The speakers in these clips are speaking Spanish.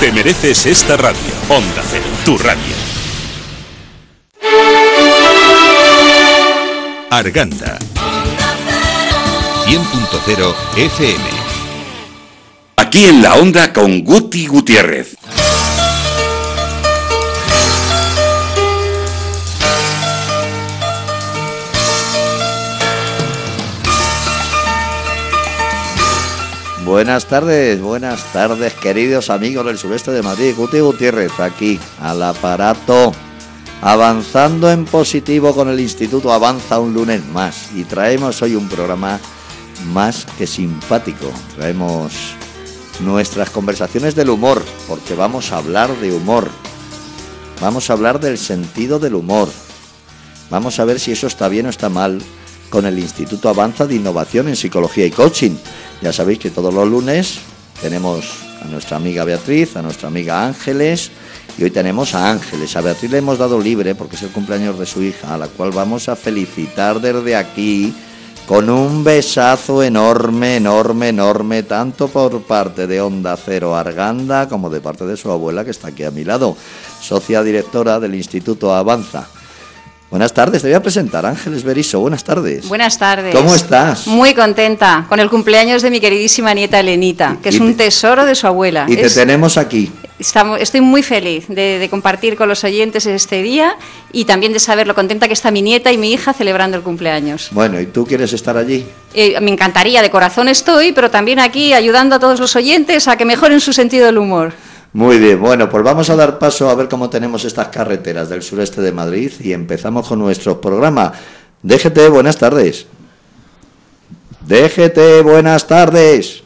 Te mereces esta radio. Onda Cero, tu radio. Arganda. 100.0 FM. Aquí en la onda con Guti Gutiérrez. Buenas tardes, buenas tardes, queridos amigos del sureste de Madrid. Guti Gutiérrez, aquí, al aparato, avanzando en positivo con el Instituto Avanza un lunes más. Y traemos hoy un programa más que simpático. Traemos nuestras conversaciones del humor, porque vamos a hablar de humor. Vamos a hablar del sentido del humor. Vamos a ver si eso está bien o está mal con el Instituto Avanza de Innovación en Psicología y Coaching ya sabéis que todos los lunes tenemos a nuestra amiga Beatriz, a nuestra amiga Ángeles y hoy tenemos a Ángeles. A Beatriz le hemos dado libre porque es el cumpleaños de su hija, a la cual vamos a felicitar desde aquí con un besazo enorme, enorme, enorme, tanto por parte de Onda Cero Arganda como de parte de su abuela que está aquí a mi lado, socia directora del Instituto Avanza. Buenas tardes, te voy a presentar Ángeles Beriso. Buenas tardes. Buenas tardes. ¿Cómo estás? Muy contenta con el cumpleaños de mi queridísima nieta Elenita, que es un tesoro de su abuela. Y te tenemos aquí. Estamos, estoy muy feliz de, compartir con los oyentes este día y también de saber lo contenta que está mi nieta y mi hija celebrando el cumpleaños. Bueno, ¿y tú quieres estar allí? Eh, me encantaría, de corazón estoy, pero también aquí ayudando a todos los oyentes a que mejoren su sentido del humor. Muy bien, bueno, pues vamos a dar paso a ver cómo tenemos estas carreteras del sureste de Madrid y empezamos con nuestro programa. DGT, buenas tardes. DGT, buenas tardes.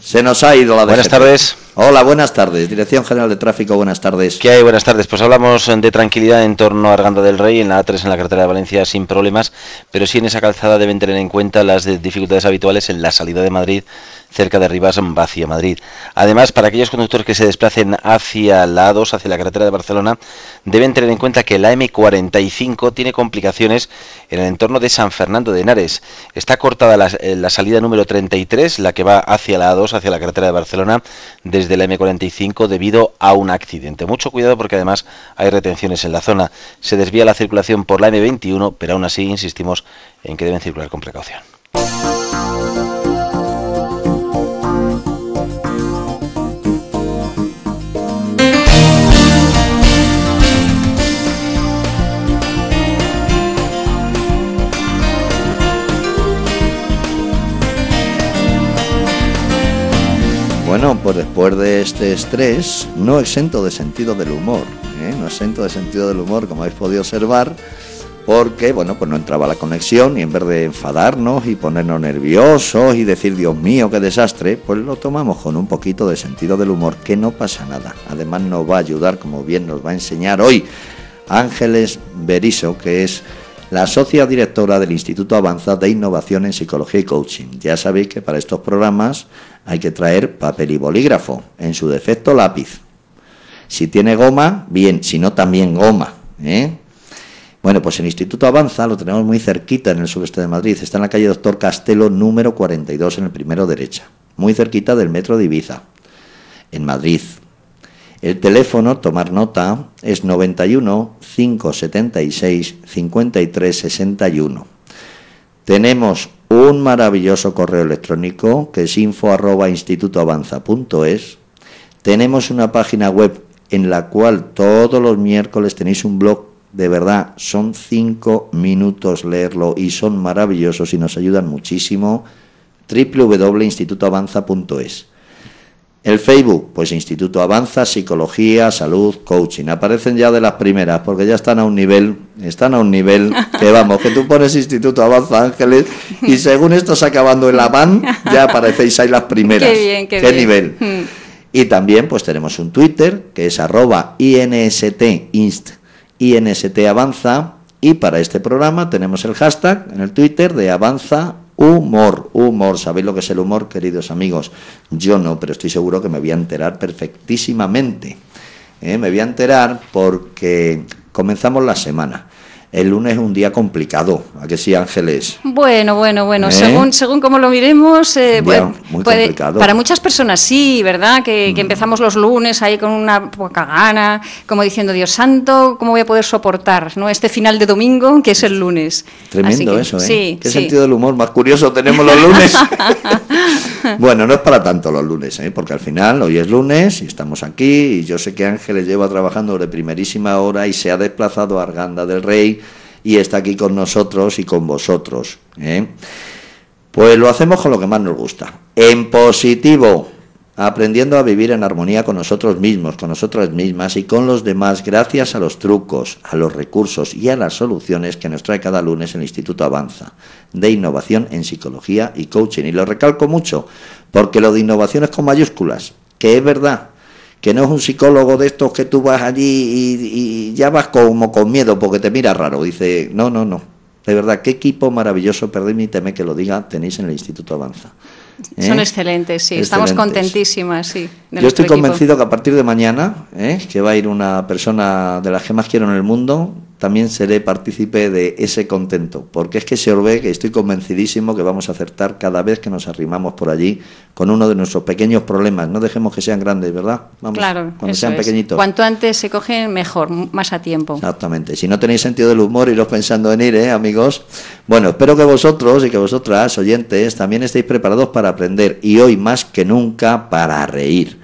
Se nos ha ido la DGT. Buenas tardes. Hola, buenas tardes. Dirección General de Tráfico, buenas tardes. ¿Qué hay? Buenas tardes. Pues hablamos eh, de tranquilidad en torno a Arganda del Rey, en la A3, en la carretera de Valencia, sin problemas, pero sí en esa calzada deben tener en cuenta las dificultades habituales en la salida de Madrid, cerca de Rivas, hacia Madrid. Además, para aquellos conductores que se desplacen hacia la A2, hacia la carretera de Barcelona, deben tener en cuenta que la M45 tiene complicaciones en el entorno de San Fernando de Henares. Está cortada la, eh, la salida número 33, la que va hacia la A2, hacia la carretera de Barcelona, desde de la M45 debido a un accidente. Mucho cuidado porque además hay retenciones en la zona. Se desvía la circulación por la M21, pero aún así insistimos en que deben circular con precaución. bueno, pues después de este estrés, no exento de sentido del humor, ¿eh? no exento de sentido del humor, como habéis podido observar, porque, bueno, pues no entraba la conexión y en vez de enfadarnos y ponernos nerviosos y decir, Dios mío, qué desastre, pues lo tomamos con un poquito de sentido del humor, que no pasa nada. Además nos va a ayudar, como bien nos va a enseñar hoy Ángeles Beriso, que es la socia directora del Instituto Avanzado de Innovación en Psicología y Coaching. Ya sabéis que para estos programas hay que traer papel y bolígrafo, en su defecto lápiz. Si tiene goma, bien, si no, también goma. ¿eh? Bueno, pues el Instituto Avanza lo tenemos muy cerquita en el sureste de Madrid. Está en la calle Doctor Castelo número 42 en el primero derecha, muy cerquita del metro de Ibiza, en Madrid. El teléfono, tomar nota, es 91 576 53 61. Tenemos un maravilloso correo electrónico que es info.institutoavanza.es. Tenemos una página web en la cual todos los miércoles tenéis un blog. De verdad, son cinco minutos leerlo y son maravillosos y nos ayudan muchísimo. www.institutoavanza.es. El Facebook, pues Instituto Avanza, Psicología, Salud, Coaching. Aparecen ya de las primeras, porque ya están a un nivel, están a un nivel que vamos, que tú pones Instituto Avanza Ángeles y según estás acabando el van ya aparecéis ahí las primeras. Qué bien, qué, qué nivel. Mm. Y también pues tenemos un Twitter, que es arroba INST, inst, INST Avanza, y para este programa tenemos el hashtag en el Twitter de Avanza Humor, humor. ¿Sabéis lo que es el humor, queridos amigos? Yo no, pero estoy seguro que me voy a enterar perfectísimamente. ¿eh? Me voy a enterar porque comenzamos la semana el lunes es un día complicado, ¿a que sí, Ángeles? Bueno, bueno, bueno, ¿Eh? según según cómo lo miremos, eh, pues, puede, muy para muchas personas sí, ¿verdad? Que, mm. empezamos los lunes ahí con una poca gana, como diciendo, Dios santo, ¿cómo voy a poder soportar no este final de domingo que es el lunes? Tremendo eso, ¿eh? Sí, Qué sentido del humor más curioso tenemos los lunes. bueno, no es para tanto los lunes, ¿eh? porque al final hoy es lunes y estamos aquí y yo sé que Ángeles lleva trabajando de primerísima hora y se ha desplazado a Arganda del Rey y está aquí con nosotros y con vosotros. ¿eh? Pues lo hacemos con lo que más nos gusta. En positivo aprendiendo a vivir en armonía con nosotros mismos, con nosotras mismas y con los demás gracias a los trucos, a los recursos y a las soluciones que nos trae cada lunes el Instituto Avanza de Innovación en Psicología y Coaching. Y lo recalco mucho, porque lo de innovaciones con mayúsculas, que es verdad, que no es un psicólogo de estos que tú vas allí y, ya vas como con miedo porque te mira raro, dice, no, no, no. De verdad, qué equipo maravilloso, permíteme que lo diga, tenéis en el Instituto Avanza. Son ¿Eh? excelentes, sí. Estamos contentísimas, sí. Yo estoy convencido que a partir de mañana, ¿eh? que va a ir una persona de las que más quiero en el mundo, también seré partícipe de ese contento, porque es que se os ve que estoy convencidísimo que vamos a acertar cada vez que nos arrimamos por allí con uno de nuestros pequeños problemas. No dejemos que sean grandes, ¿verdad? Vamos, claro, cuando sean pequeñitos. Cuanto antes se cogen, mejor, más a tiempo. Exactamente. Si no tenéis sentido del humor, iros pensando en ir, ¿eh, amigos? Bueno, espero que vosotros y que vosotras, oyentes, también estéis preparados para aprender y hoy más que nunca para reír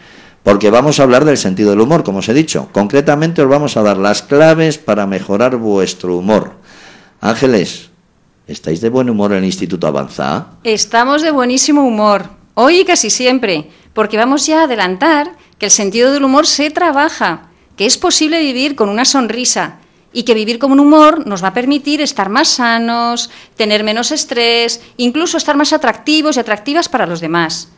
porque vamos a hablar del sentido del humor, como os he dicho. Concretamente os vamos a dar las claves para mejorar vuestro humor. Ángeles, ¿estáis de buen humor en el Instituto Avanza? Estamos de buenísimo humor, hoy y casi siempre, porque vamos ya a adelantar que el sentido del humor se trabaja, que es posible vivir con una sonrisa y que vivir con un humor nos va a permitir estar más sanos, tener menos estrés, incluso estar más atractivos y atractivas para los demás.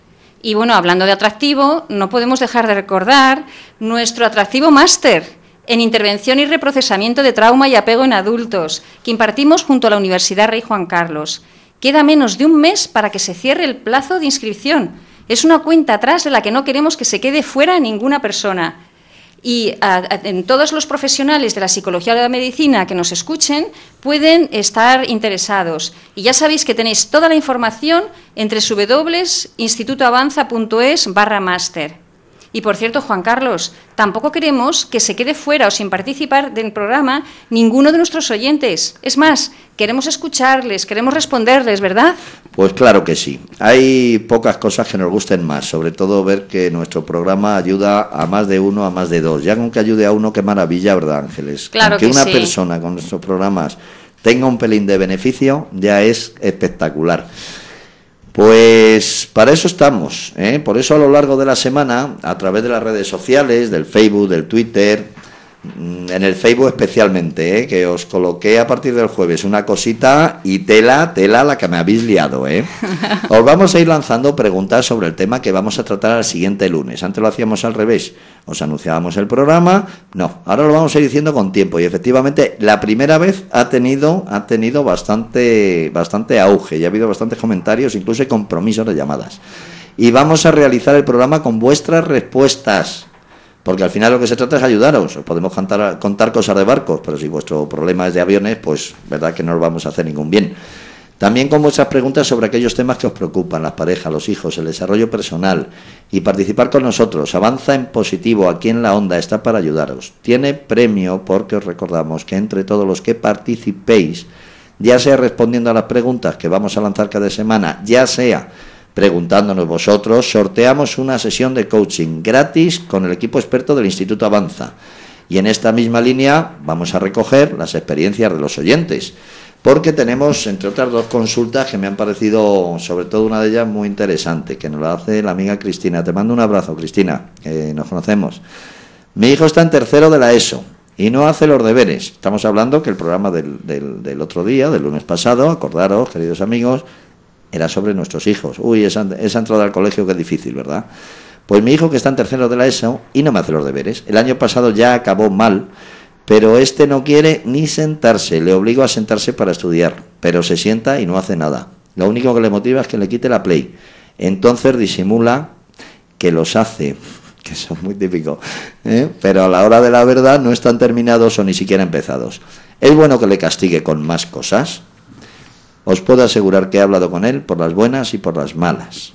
Y bueno, hablando de atractivo, no podemos dejar de recordar nuestro atractivo máster en intervención y reprocesamiento de trauma y apego en adultos, que impartimos junto a la Universidad Rey Juan Carlos. Queda menos de un mes para que se cierre el plazo de inscripción. Es una cuenta atrás de la que no queremos que se quede fuera ninguna persona. Y en todos los profesionales de la psicología o de la medicina que nos escuchen pueden estar interesados. Y ya sabéis que tenéis toda la información entre www.institutoavanza.es barra máster. Y por cierto, Juan Carlos, tampoco queremos que se quede fuera o sin participar del programa ninguno de nuestros oyentes. Es más, Queremos escucharles, queremos responderles, ¿verdad? Pues claro que sí. Hay pocas cosas que nos gusten más, sobre todo ver que nuestro programa ayuda a más de uno, a más de dos. Ya con que ayude a uno, qué maravilla, ¿verdad, Ángeles? Claro que, que una persona con nuestros programas tenga un pelín de beneficio, ya es espectacular. Pues para eso estamos, ¿eh? por eso a lo largo de la semana, a través de las redes sociales, del Facebook, del Twitter, Mm, en el Facebook especialmente, ¿eh? que os coloqué a partir del jueves una cosita y tela, tela la que me habéis liado. ¿eh? Os vamos a ir lanzando preguntas sobre el tema que vamos a tratar el siguiente lunes. Antes lo hacíamos al revés, os anunciábamos el programa, no, ahora lo vamos a ir diciendo con tiempo y efectivamente la primera vez ha tenido, ha tenido bastante, bastante auge y ha habido bastantes comentarios, incluso compromisos de llamadas. Y vamos a realizar el programa con vuestras respuestas porque al final lo que se trata es ayudaros. Os podemos contar, contar cosas de barcos, pero si vuestro problema es de aviones, pues verdad que no os vamos a hacer ningún bien. También con vuestras preguntas sobre aquellos temas que os preocupan, las parejas, los hijos, el desarrollo personal y participar con nosotros. Avanza en positivo, aquí en la onda está para ayudaros. Tiene premio porque os recordamos que entre todos los que participéis, ya sea respondiendo a las preguntas que vamos a lanzar cada semana, ya sea preguntándonos vosotros, sorteamos una sesión de coaching gratis con el equipo experto del Instituto Avanza. Y en esta misma línea vamos a recoger las experiencias de los oyentes, porque tenemos, entre otras, dos consultas que me han parecido, sobre todo una de ellas, muy interesante, que nos la hace la amiga Cristina. Te mando un abrazo, Cristina, que nos conocemos. Mi hijo está en tercero de la ESO y no hace los deberes. Estamos hablando que el programa del, del, del otro día, del lunes pasado, acordaros, queridos amigos, era sobre nuestros hijos. Uy, esa, entrada al colegio que es difícil, ¿verdad? Pues mi hijo que está en tercero de la ESO y no me hace los deberes. El año pasado ya acabó mal, pero este no quiere ni sentarse. Le obligo a sentarse para estudiar, pero se sienta y no hace nada. Lo único que le motiva es que le quite la play. Entonces disimula que los hace, que son muy típicos, ¿eh? pero a la hora de la verdad no están terminados o ni siquiera empezados. Es bueno que le castigue con más cosas, os puedo asegurar que he hablado con él por las buenas y por las malas.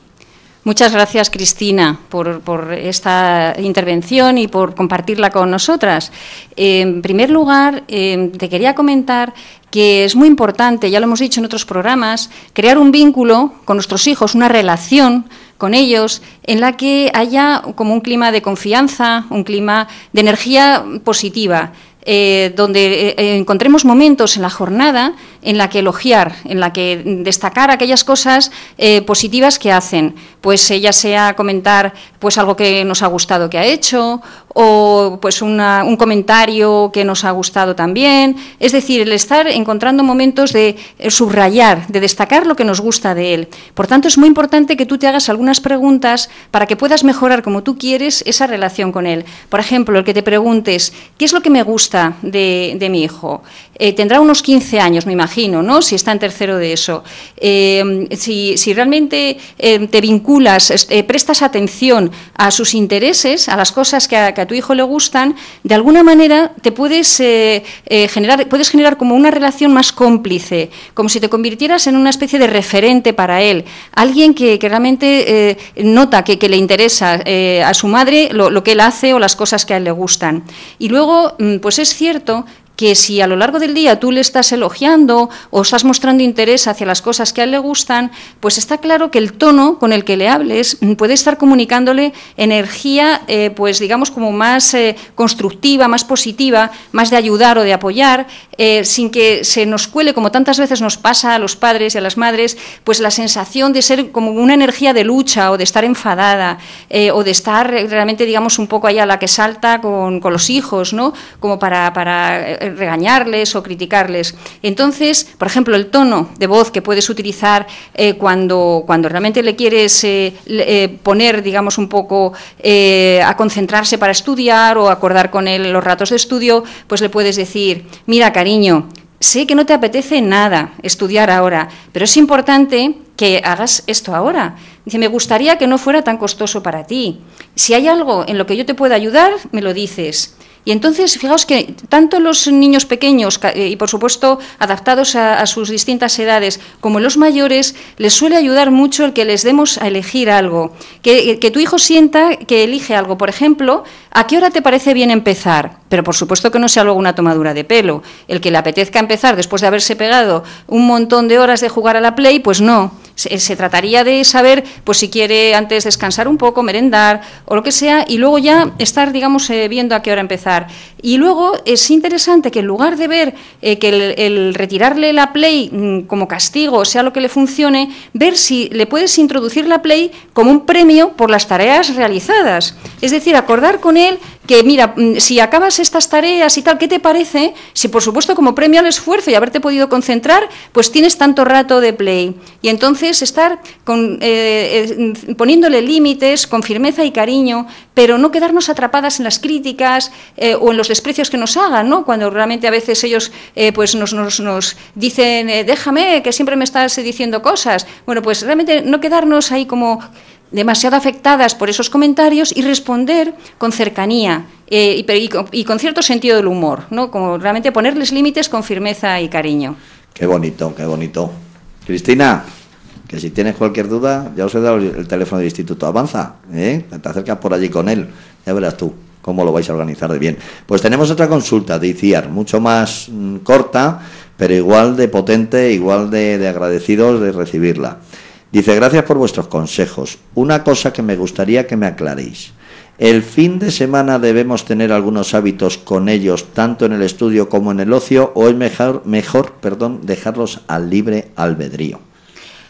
Muchas gracias, Cristina, por, esta intervención y por compartirla con nosotras. en primer lugar, em, te quería comentar que es muy importante, ya lo hemos dicho en otros programas, crear un vínculo con nuestros hijos, una relación con ellos en la que haya como un clima de confianza, un clima de energía positiva, eh, donde eh, encontremos momentos en la jornada en la que elogiar, en la que destacar aquellas cosas eh, positivas que hacen, pues ya sea comentar pues algo que nos ha gustado que ha hecho o pues un comentario que nos ha gustado también, es decir, el estar encontrando momentos de eh, subrayar, de destacar lo que nos gusta de él. Por tanto, es muy importante que tú te hagas algunas preguntas para que puedas mejorar como tú quieres esa relación con él. Por ejemplo, el que te preguntes, ¿qué es lo que me gusta de mi hijo? Eh, tendrá unos 15 años, me imagino ¿no? Si está en tercero de eso. Em, si, realmente em, te vinculas, eh, prestas atención a sus intereses, a las cosas que a, tu hijo le gustan, de alguna manera te puedes eh, eh, generar, puedes generar como una relación más cómplice, como si te convirtieras en una especie de referente para él, alguien que, realmente nota que, le interesa a su madre lo, lo que él hace o las cosas que a él le gustan. Y luego, mm, pues es cierto que si a lo largo del día tú le estás elogiando o estás mostrando interés hacia las cosas que a él le gustan, pues está claro que el tono con el que le hables mm, puede estar comunicándole energía, eh, pues digamos, como más eh, constructiva, más positiva, más de ayudar o de apoyar, eh, sin que se nos cuele, como tantas veces nos pasa a los padres y a las madres, pues la sensación de ser como una energía de lucha o de estar enfadada o de estar realmente, digamos, un poco allá a la que salta con, los hijos, ¿no? Como para, para regañarles o criticarles. Entonces, por ejemplo, el tono de voz que puedes utilizar eh, cuando, realmente le quieres eh, eh, poner, digamos, un poco a concentrarse para estudiar o acordar con él los ratos de estudio, pues le puedes decir, mira, cariño, Sé que no te apetece nada estudiar ahora, pero es importante que hagas esto ahora. Dice, me gustaría que no fuera tan costoso para ti. Si hay algo en lo que yo te pueda ayudar, me lo dices. Y entonces, fijaos que tanto los niños pequeños eh, y, por supuesto, adaptados a, sus distintas edades, como los mayores, les suele ayudar mucho el que les demos a elegir algo. Que, eh, que tu hijo sienta que elige algo. Por ejemplo, ¿a qué hora te parece bien empezar? Pero, por supuesto, que no sea luego una tomadura de pelo. El que le apetezca empezar después de haberse pegado un montón de horas de jugar a la play, pues no. Se, trataría de saber, pues si quiere antes descansar un poco, merendar o lo que sea, y luego ya estar, digamos, eh, viendo a qué hora empezar. Y luego es interesante que en lugar de ver eh, que el, retirarle la play mm, como castigo, sea lo que le funcione, ver si le puedes introducir la play como un premio por las tareas realizadas. Es decir, acordar con él que, mira, mm, si acabas estas tareas y tal, ¿qué te parece? Si, por supuesto, como premio al esfuerzo y haberte podido concentrar, pues tienes tanto rato de play. Y entonces es estar con, eh, eh, poniéndole límites con firmeza y cariño, pero no quedarnos atrapadas en las críticas eh, o en los desprecios que nos hagan, ¿no? Cuando realmente a veces ellos pues nos, dicen, déjame, que siempre me estás diciendo cosas. Bueno, pues realmente no quedarnos ahí como demasiado afectadas por esos comentarios y responder con cercanía y, con, y, con cierto sentido del humor, ¿no? Como realmente ponerles límites con firmeza y cariño. Qué bonito, qué bonito. Cristina que si tienes cualquier duda, ya os he dado el teléfono del instituto. Avanza, ¿eh? te acercas por allí con él, ya verás tú cómo lo vais a organizar de bien. Pues tenemos otra consulta de ICIAR, mucho más mm, corta, pero igual de potente, igual de, de agradecidos de recibirla. Dice, gracias por vuestros consejos. Una cosa que me gustaría que me aclaréis. El fin de semana debemos tener algunos hábitos con ellos, tanto en el estudio como en el ocio, o es mejor, mejor perdón, dejarlos al libre albedrío.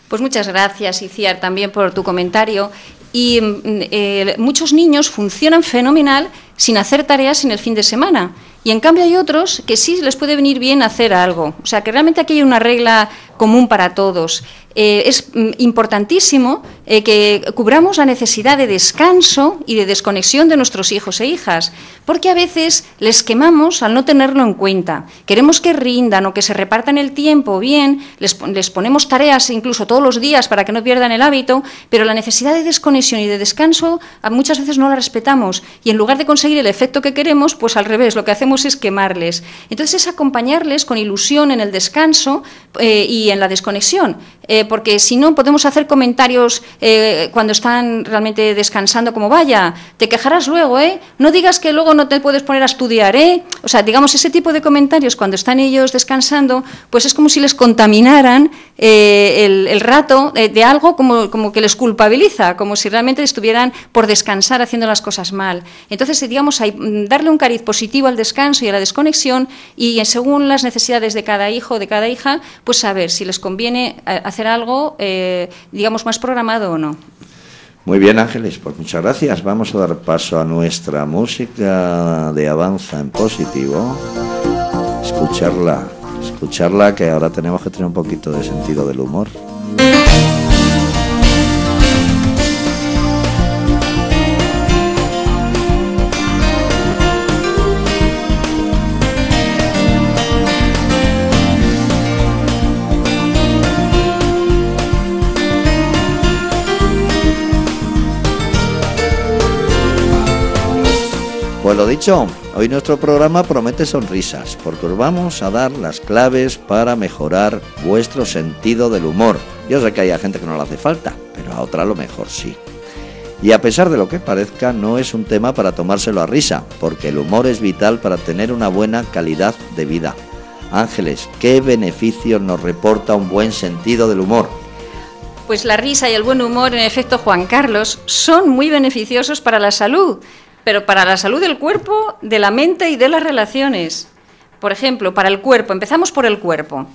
Pues muchas gracias, Iciar, también por tu comentario. Y mm, eh, muchos niños funcionan fenomenal sin hacer tareas en el fin de semana. Y en cambio hay otros que sí les puede venir bien hacer algo. O sea, que realmente aquí hay una regla común para todos. Eh, es mm, importantísimo eh, que cubramos la necesidad de descanso y de desconexión de nuestros hijos e hijas, porque a veces les quemamos al no tenerlo en cuenta. Queremos que rindan o que se repartan el tiempo bien, les, ponemos tareas incluso todos los días para que no pierdan el hábito, pero la necesidad de desconexión y de descanso muchas veces no la respetamos y en lugar de conseguir el efecto que queremos, pues al revés, lo que hacemos es quemarles. Entonces es acompañarles con ilusión en el descanso eh, y en la desconexión. Eh, porque si no podemos hacer comentarios eh, cuando están realmente descansando, como vaya, te quejarás luego, ¿eh? No digas que luego no te puedes poner a estudiar, ¿eh? O sea, digamos, ese tipo de comentarios cuando están ellos descansando, pues es como si les contaminaran eh, el, rato de, algo como, como, que les culpabiliza, como si realmente estuvieran por descansar haciendo las cosas mal. Entonces, digamos, hay, mm, darle un cariz positivo al descanso y a la desconexión y según las necesidades de cada hijo o de cada hija, pues saber si les conviene hacer algo, eh, digamos, más programado o no. Muy bien, Ángeles, pues muchas gracias. Vamos a dar paso a nuestra música de avanza en positivo. Escucharla, escucharla, que ahora tenemos que tener un poquito de sentido del humor. Pues lo dicho, hoy nuestro programa promete sonrisas, porque os vamos a dar las claves para mejorar vuestro sentido del humor. Yo sé que hay gente que no le hace falta, pero a otra lo mejor sí. Y a pesar de lo que parezca, no es un tema para tomárselo a risa, porque el humor es vital para tener una buena calidad de vida. Ángeles, ¿qué beneficios nos reporta un buen sentido del humor? Pues la risa y el buen humor, en efecto, Juan Carlos, son muy beneficiosos para la salud pero para la salud del cuerpo, de la mente y de las relaciones. Por ejemplo, para el cuerpo, empezamos por el cuerpo.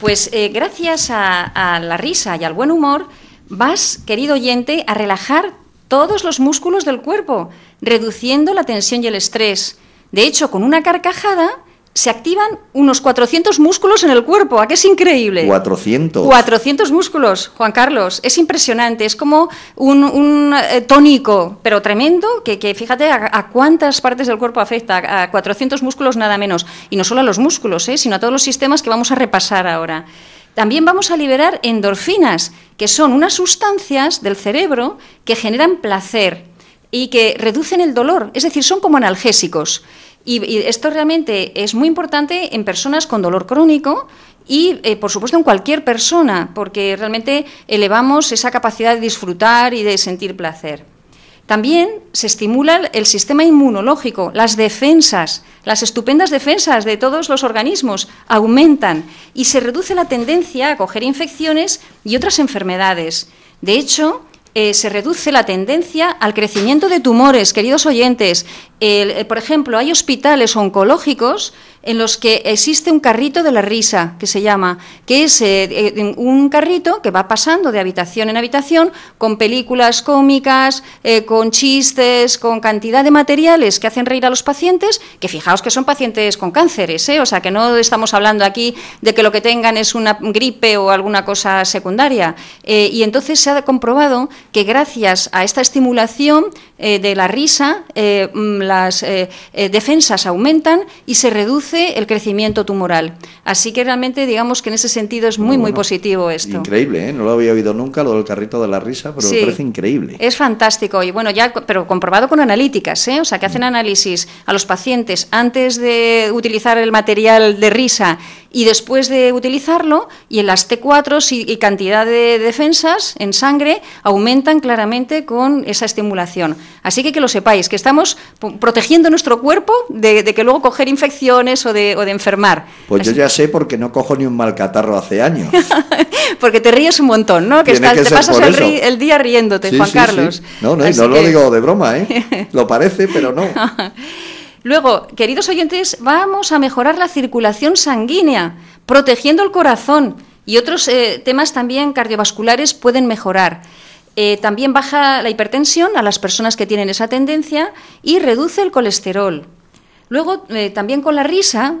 Pues eh, gracias a la risa y al buen humor, vas, querido oyente, a relajar todos los músculos del cuerpo, reduciendo la tensión y el estrés. De hecho, con una carcajada se activan unos 400 músculos en el cuerpo. ¿A qué es increíble? 400. 400 músculos, Juan Carlos. Es impresionante. Es como un, eh, tónico, pero tremendo, que, fíjate a, cuántas partes del cuerpo afecta. A 400 músculos nada menos. Y no solo a los músculos, ¿eh? sino a todos los sistemas que vamos a repasar ahora. También vamos a liberar endorfinas, que son unas sustancias del cerebro que generan placer y que reducen el dolor. Es decir, son como analgésicos. Y, esto realmente es muy importante en personas con dolor crónico y, eh, por supuesto, en cualquier persona, porque realmente elevamos esa capacidad de disfrutar y de sentir placer. También se estimula el sistema inmunológico, las defensas, las estupendas defensas de todos los organismos aumentan y se reduce la tendencia a coger infecciones y otras enfermedades. De hecho, eh, se reduce la tendencia al crecimiento de tumores, queridos oyentes. Eh, por ejemplo, hay hospitales oncológicos en los que existe un carrito de la risa, que se llama, que es eh, eh, un carrito que va pasando de habitación en habitación con películas cómicas, eh, con chistes, con cantidad de materiales que hacen reír a los pacientes, que fijaos que son pacientes con cánceres, o sea, que no estamos hablando aquí de que lo que tengan es una gripe o alguna cosa secundaria. y entonces se ha comprobado que gracias a esta estimulación de la risa, mm, las defensas aumentan y se reduce el crecimiento tumoral. Así que realmente digamos que en ese sentido es muy, muy positivo esto. Increíble, ¿eh? no lo había oído nunca, lo del carrito de la risa, pero parece increíble. Es fantástico y bueno, ya, pero comprobado con analíticas, ¿eh? o sea, que hacen mm. análisis a los pacientes antes de utilizar el material de risa y después de utilizarlo, y en las T4 y, cantidad de defensas en sangre aumentan claramente con esa estimulación. Así que que lo sepáis, que estamos protegiendo nuestro cuerpo de, que luego coger infecciones o de, enfermar. Pues yo ya sé porque no cojo ni un mal catarro hace años. porque te ríes un montón, ¿no? Que, estás te pasas el, día riéndote, Juan Carlos. Sí. No, no, no lo digo de broma, ¿eh? Lo parece, pero no. Luego, queridos oyentes, vamos a mejorar la circulación sanguínea, protegiendo el corazón y otros eh, temas también cardiovasculares pueden mejorar. Eh, también baja la hipertensión a las personas que tienen esa tendencia y reduce el colesterol. Luego, eh, también con la risa,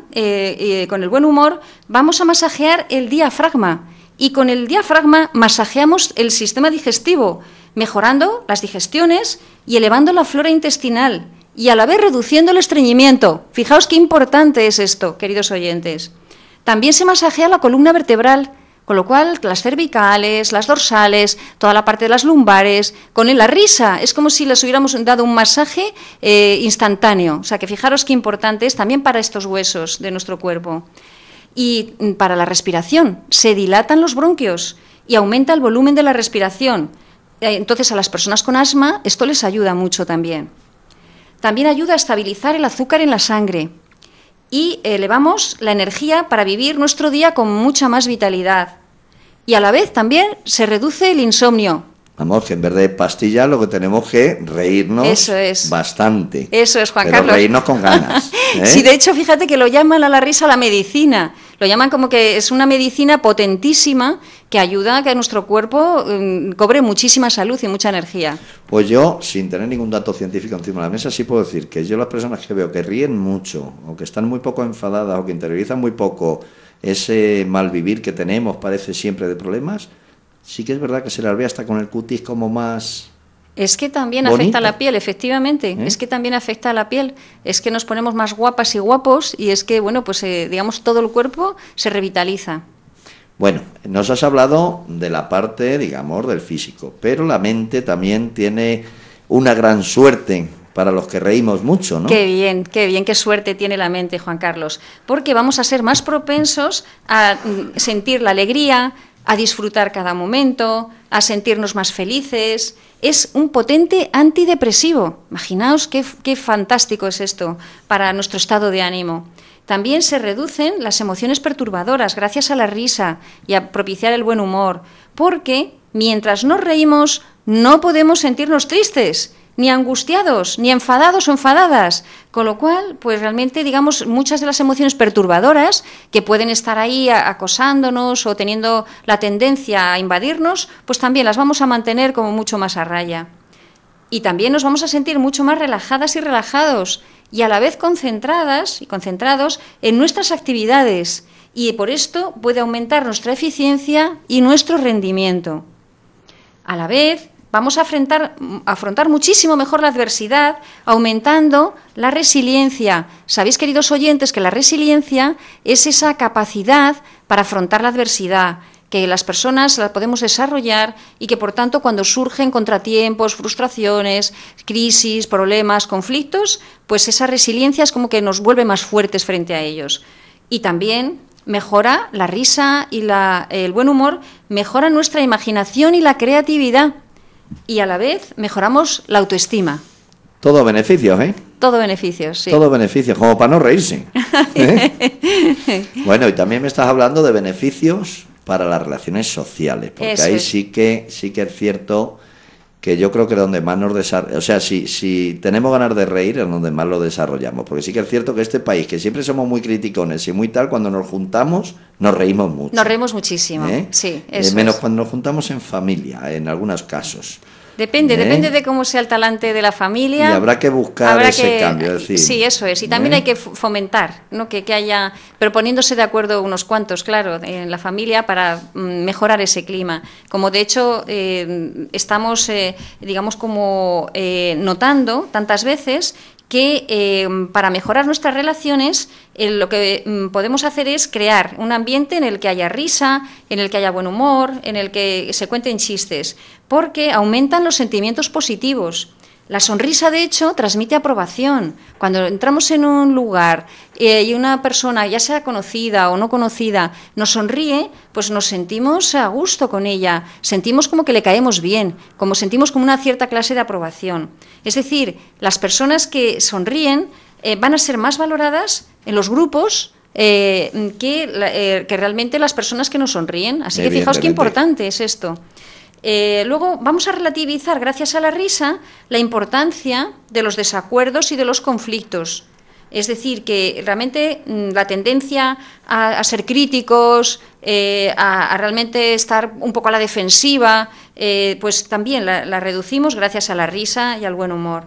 con el buen humor, vamos a masajear el diafragma. Y con el diafragma masajeamos el sistema digestivo, mejorando las digestiones y elevando la flora intestinal y a la vez reduciendo el estreñimiento. Fijaos qué importante es esto, queridos oyentes. También se masajea la columna vertebral, con lo cual las cervicales, las dorsales, toda la parte de las lumbares, con la risa, es como si les hubiéramos dado un masaje eh, instantáneo. O sea que fijaros qué importante es también para estos huesos de nuestro cuerpo. Y mm, para la respiración, se dilatan los bronquios y aumenta el volumen de la respiración. Eh, entonces a las personas con asma esto les ayuda mucho también. También ayuda a estabilizar el azúcar en la sangre y eh, elevamos la energía para vivir nuestro día con mucha más vitalidad. Y a la vez también se reduce el insomnio. Vamos, que en vez de pastillas lo que tenemos que reírnos bastante. Eso es, Juan pero Carlos. Reírnos con ganas. sí, ¿eh? de hecho, fíjate que lo llaman a la risa la medicina. Lo llaman como que es una medicina potentísima que ayuda a que nuestro cuerpo mm, cobre muchísima salud y mucha energía. Pues yo, sin tener ningún dato científico encima de la mesa, sí puedo decir que yo las personas que veo que ríen mucho, o que están muy poco enfadadas, o que interiorizan muy poco ese malvivir que tenemos, parece siempre de problemas, sí que es verdad que se las ve hasta con el cutis como más es que también afecta a la piel, efectivamente. ¿Mm? Es que también afecta a la piel. Es que nos ponemos más guapas y guapos y es que, bueno, pues eh, digamos, todo el cuerpo se revitaliza. Bueno, nos has hablado de la parte, digamos, del físico, pero la mente también tiene una gran suerte para los que reímos mucho, ¿no? Qué bien, qué bien, qué suerte tiene la mente, Juan Carlos, porque vamos a ser más propensos a mm, sentir la alegría, a disfrutar cada momento, a sentirnos más felices. Es un potente antidepresivo. Imaginaos qué, qué fantástico es esto para nuestro estado de ánimo. También se reducen las emociones perturbadoras gracias a la risa y a propiciar el buen humor, porque mientras nos reímos no podemos sentirnos tristes ni angustiados, ni enfadados o enfadadas. Con lo cual, pues realmente, digamos, muchas de las emociones perturbadoras que pueden estar ahí acosándonos o teniendo la tendencia a invadirnos, pues también las vamos a mantener como mucho más a raya. Y también nos vamos a sentir mucho más relajadas y relajados y a la vez concentradas y concentrados en nuestras actividades. Y por esto puede aumentar nuestra eficiencia y nuestro rendimiento. A la vez, vamos a afrontar, muchísimo mejor la adversidad, aumentando la resiliencia. Sabéis, queridos oyentes, que la resiliencia es esa capacidad para afrontar la adversidad que las personas la podemos desarrollar y que, por tanto, cuando surgen contratiempos, frustraciones, crisis, problemas, conflictos, pues esa resiliencia es como que nos vuelve más fuertes frente a ellos. Y también mejora la risa y el buen humor, mejora nuestra imaginación y la creatividad y a la vez mejoramos la autoestima. Todo beneficios, ¿eh? Todo beneficios, sí. Todo beneficios, como para no reírse. ¿eh? bueno, y también me estás hablando de beneficios para las relaciones sociales, porque ahí sí que sí que es cierto que yo creo que donde más nos desarrollamos, o sea, si, si tenemos ganas de reír es donde más lo desarrollamos, porque sí que es cierto que este país, que siempre somos muy criticones y muy tal, cuando nos juntamos nos reímos mucho. Nos reímos muchísimo, ¿Eh? sí. Eh, eso menos cuando nos juntamos en familia, en algunos casos. Depende, depende de cómo sea el talante de la familia. Y habrá que buscar ese cambio, cambio. decir... sí, eso es. Y también hay que fomentar, ¿no? Que, haya, pero poniéndose de acuerdo unos cuantos, claro, en la familia para mm, mejorar ese clima. Como de hecho eh, estamos, eh, digamos, como eh, notando tantas veces que eh, para mejorar nuestras relaciones eh, lo que mm, podemos hacer es crear un ambiente en el que haya risa, en el que haya buen humor, en el que se cuenten chistes, porque aumentan los sentimientos positivos. La sonrisa, de hecho, transmite aprobación. Cuando entramos en un lugar eh, y una persona, ya sea conocida o no conocida, nos sonríe, pues nos sentimos a gusto con ella, sentimos como que le caemos bien, como sentimos como una cierta clase de aprobación. Es decir, las personas que sonríen eh, van a ser más valoradas en los grupos eh, que, que realmente las personas que no sonríen. Así que fijaos qué importante es esto. Eh, luego vamos a relativizar, gracias a la risa, la importancia de los desacuerdos y de los conflictos. Es decir, que realmente mm, la tendencia a, ser críticos, eh, a, realmente estar un poco a la defensiva, eh, pues también la reducimos gracias a la risa y al buen humor.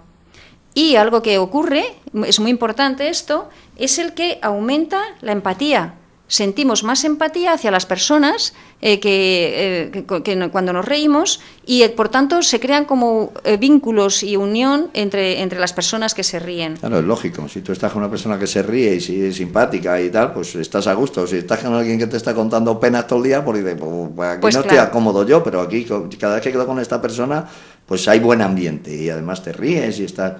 Y algo que ocurre, es muy importante esto, es el que aumenta la empatía, sentimos más empatía hacia las personas eh, que, eh, cuando nos reímos y eh, por tanto se crean como vínculos y unión entre, entre las personas que se ríen. Claro, es lógico. Si tú estás con una persona que se ríe y si es simpática y tal, pues estás a gusto. Si estás con alguien que te está contando penas todo el día, pues, pues, pues aquí pues no estoy acomodo yo, pero aquí cada vez que quedo con esta persona, pues hay buen ambiente y además te ríes y estás...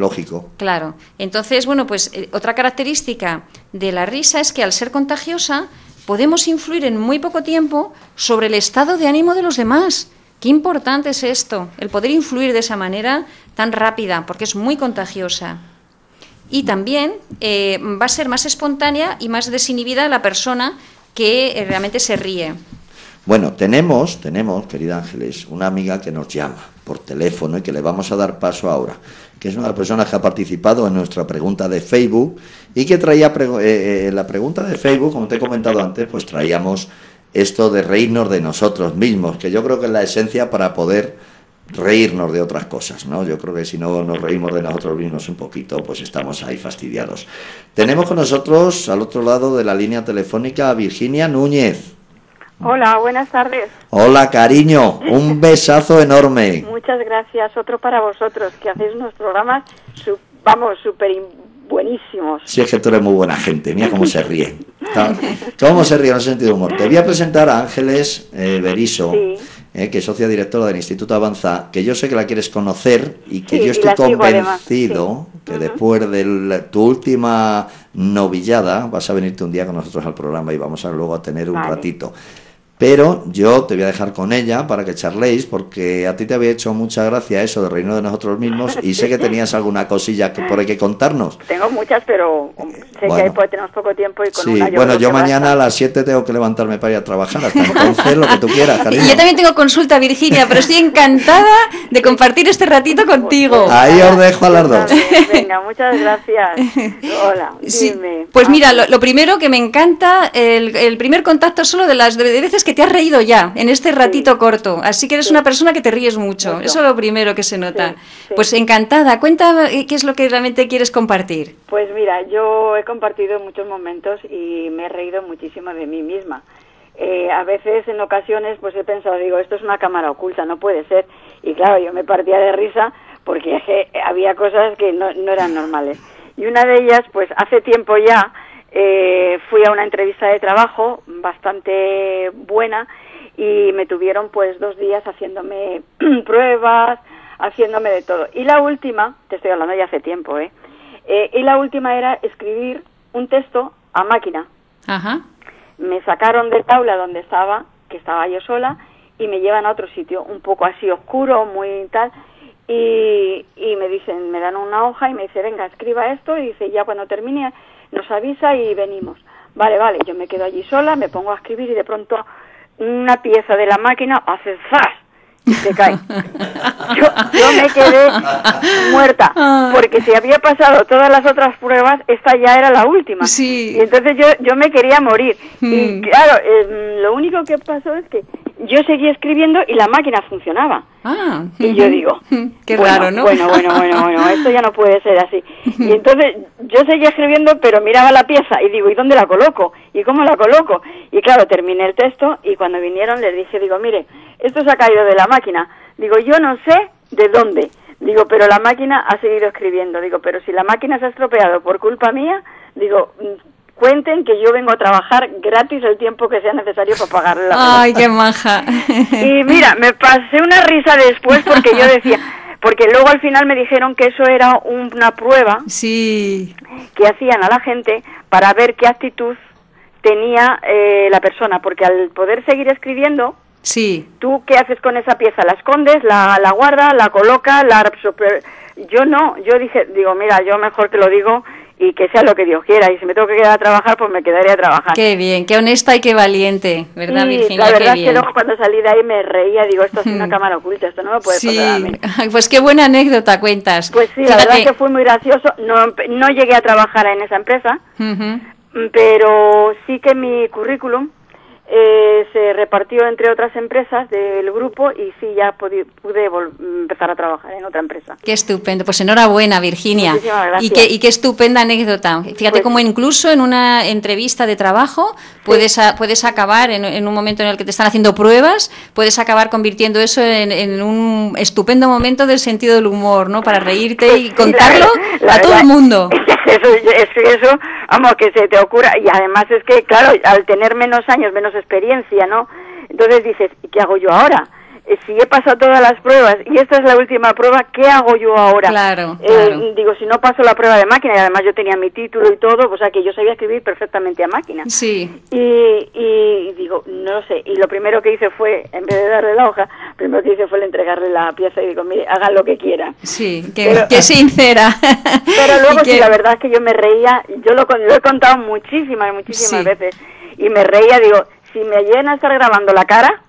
Lógico. Claro. Entonces, bueno, pues eh, otra característica de la risa es que al ser contagiosa podemos influir en muy poco tiempo sobre el estado de ánimo de los demás. Qué importante es esto, el poder influir de esa manera tan rápida, porque es muy contagiosa. Y también eh, va a ser más espontánea y más desinhibida la persona que eh, realmente se ríe. Bueno, tenemos, tenemos, querida Ángeles, una amiga que nos llama por teléfono y que le vamos a dar paso ahora que es una de las personas que ha participado en nuestra pregunta de Facebook y que traía eh, eh, la pregunta de Facebook, como te he comentado antes, pues traíamos esto de reírnos de nosotros mismos, que yo creo que es la esencia para poder reírnos de otras cosas, ¿no? Yo creo que si no nos reímos de nosotros mismos un poquito, pues estamos ahí fastidiados. Tenemos con nosotros al otro lado de la línea telefónica a Virginia Núñez. Hola, buenas tardes. Hola, cariño. Un besazo enorme. Muchas gracias. Otro para vosotros, que hacéis unos programas, vamos, súper buenísimos. Sí, es que tú eres muy buena gente. Mira cómo se ríe. ¿Cómo se ríe en el sentido humor? Te voy a presentar a Ángeles eh, Beriso. Eh, que es socia directora del Instituto Avanza, que yo sé que la quieres conocer y que yo estoy convencido que después de tu última novillada vas a venirte un día con nosotros al programa y vamos a luego a tener un ratito. Pero yo te voy a dejar con ella para que charléis, porque a ti te había hecho mucha gracia eso de reino de nosotros mismos y sé que tenías alguna cosilla que, por ahí que contarnos. Tengo muchas, pero sé que ahí tenemos poco tiempo y con sí. yo bueno, yo mañana a las 7 tengo que levantarme para ir a trabajar, hasta entonces lo que tú quieras, cariño. Yo también tengo consulta, Virginia, pero estoy encantada de compartir este ratito contigo. Pues ahí os dejo a las dos. Venga, muchas gracias. Hola, dime. Pues mira, ah. lo, primero que me encanta, el, el primer contacto solo de las de veces que te has reído ya en este ratito corto. Así que eres una persona que te ríes mucho. Eso es lo primero que se nota. pues encantada. Cuenta eh, qué es lo que realmente quieres compartir. Pues mira, yo he compartido muchos momentos y me he reído muchísimo de mí misma. Eh, a veces, en ocasiones, pues he pensado, digo, esto es una cámara oculta, no puede ser. Y claro, yo me partía de risa porque había cosas que no, no eran normales. Y una de ellas, pues hace tiempo ya, eh, fui a una entrevista de trabajo bastante buena y me tuvieron pues dos días haciéndome pruebas, haciéndome de todo. Y la última, te estoy hablando ya hace tiempo, ¿eh? eh y la última era escribir un texto a máquina. Ajá. Me sacaron de tabla donde estaba, que estaba yo sola, y me llevan a otro sitio, un poco así oscuro, muy tal. Y, me dicen, me dan una hoja y me dice, venga, escriba esto. Y dice, ya cuando termine nos avisa y venimos. Vale, vale, yo me quedo allí sola, me pongo a escribir y de pronto una pieza de la máquina hace zas se cae. Yo, me quedé muerta, porque si había pasado todas las otras pruebas, esta ya era la última. Sí. Y entonces yo, yo me quería morir. Y hmm. claro, em, lo único que pasó es que yo seguí escribiendo y la máquina funcionaba. Ah, y yo digo, hmm, qué Bueno, bueno, bueno, bueno, esto ya no puede ser así. Hmm. Y entonces yo seguía escribiendo, pero miraba la pieza y digo, ¿y dónde la coloco? ¿Y cómo la coloco? Y claro, terminé el texto y cuando vinieron les dije, digo, mire, esto se ha caído de la máquina. Digo, yo no sé de dónde. Digo, pero la máquina ha seguido escribiendo. Digo, pero si la máquina se ha estropeado por culpa mía, digo, mm, cuenten que yo vengo a trabajar gratis el tiempo que sea necesario para pagarla... la Ay, qué maja. y mira, me pasé una risa después porque yo decía, porque luego al final me dijeron que eso era una prueba sí. que hacían a la gente para ver qué actitud tenía eh, la persona, porque al poder seguir escribiendo, Sí. ¿Tú qué haces con esa pieza? ¿La escondes? ¿La, la guardas? ¿La colocas? La Yo no, yo dije, digo, mira, yo mejor te lo digo y que sea lo que Dios quiera. Y si me tengo que quedar a trabajar, pues me quedaré a trabajar. Qué bien, qué honesta y qué valiente, ¿verdad, sí, Virginia? La verdad es que luego cuando salí de ahí me reía, digo, esto es una mm. cámara oculta, esto no me puede pasar. Sí, pues qué buena anécdota cuentas. Pues sí, la verdad es que fue muy gracioso. No, no llegué a trabajar en esa empresa, pero sí que mi currículum eh, se repartió entre otras empresas del grupo y sí, ya pude, mm, empezar a trabajar en otra empresa. Qué estupendo, pues enhorabuena Virginia. Y qué, estupenda anécdota. Fíjate pues cómo incluso en una entrevista de trabajo puedes, puedes acabar, en, un momento en el que te están haciendo pruebas, puedes acabar convirtiendo eso en, un estupendo momento del sentido del humor, ¿no? Para reírte y contarlo a todo el mundo. Eso, eso, eso, vamos, que se te ocurra. Y además es que, claro, al tener menos años, menos experiencia, ¿no? Entonces dices, ¿y qué hago yo ahora? Eh, si he pasado todas las pruebas y esta es la última prueba, ¿qué hago yo ahora? Claro, eh, digo, si no paso la prueba de máquina, y además yo tenía mi título y todo, o sea que yo sabía escribir perfectamente a máquina. Sí. Y, digo, no sé. Y lo primero que hice fue, en vez de darle la hoja, lo primero que hice fue entregarle la pieza y digo, mire, hagan lo que quiera Sí, que, sincera. Pero luego sí, la verdad es que yo me reía, yo lo, he contado muchísimas, muchísimas veces, y me reía, digo, si me llena estar grabando la cara,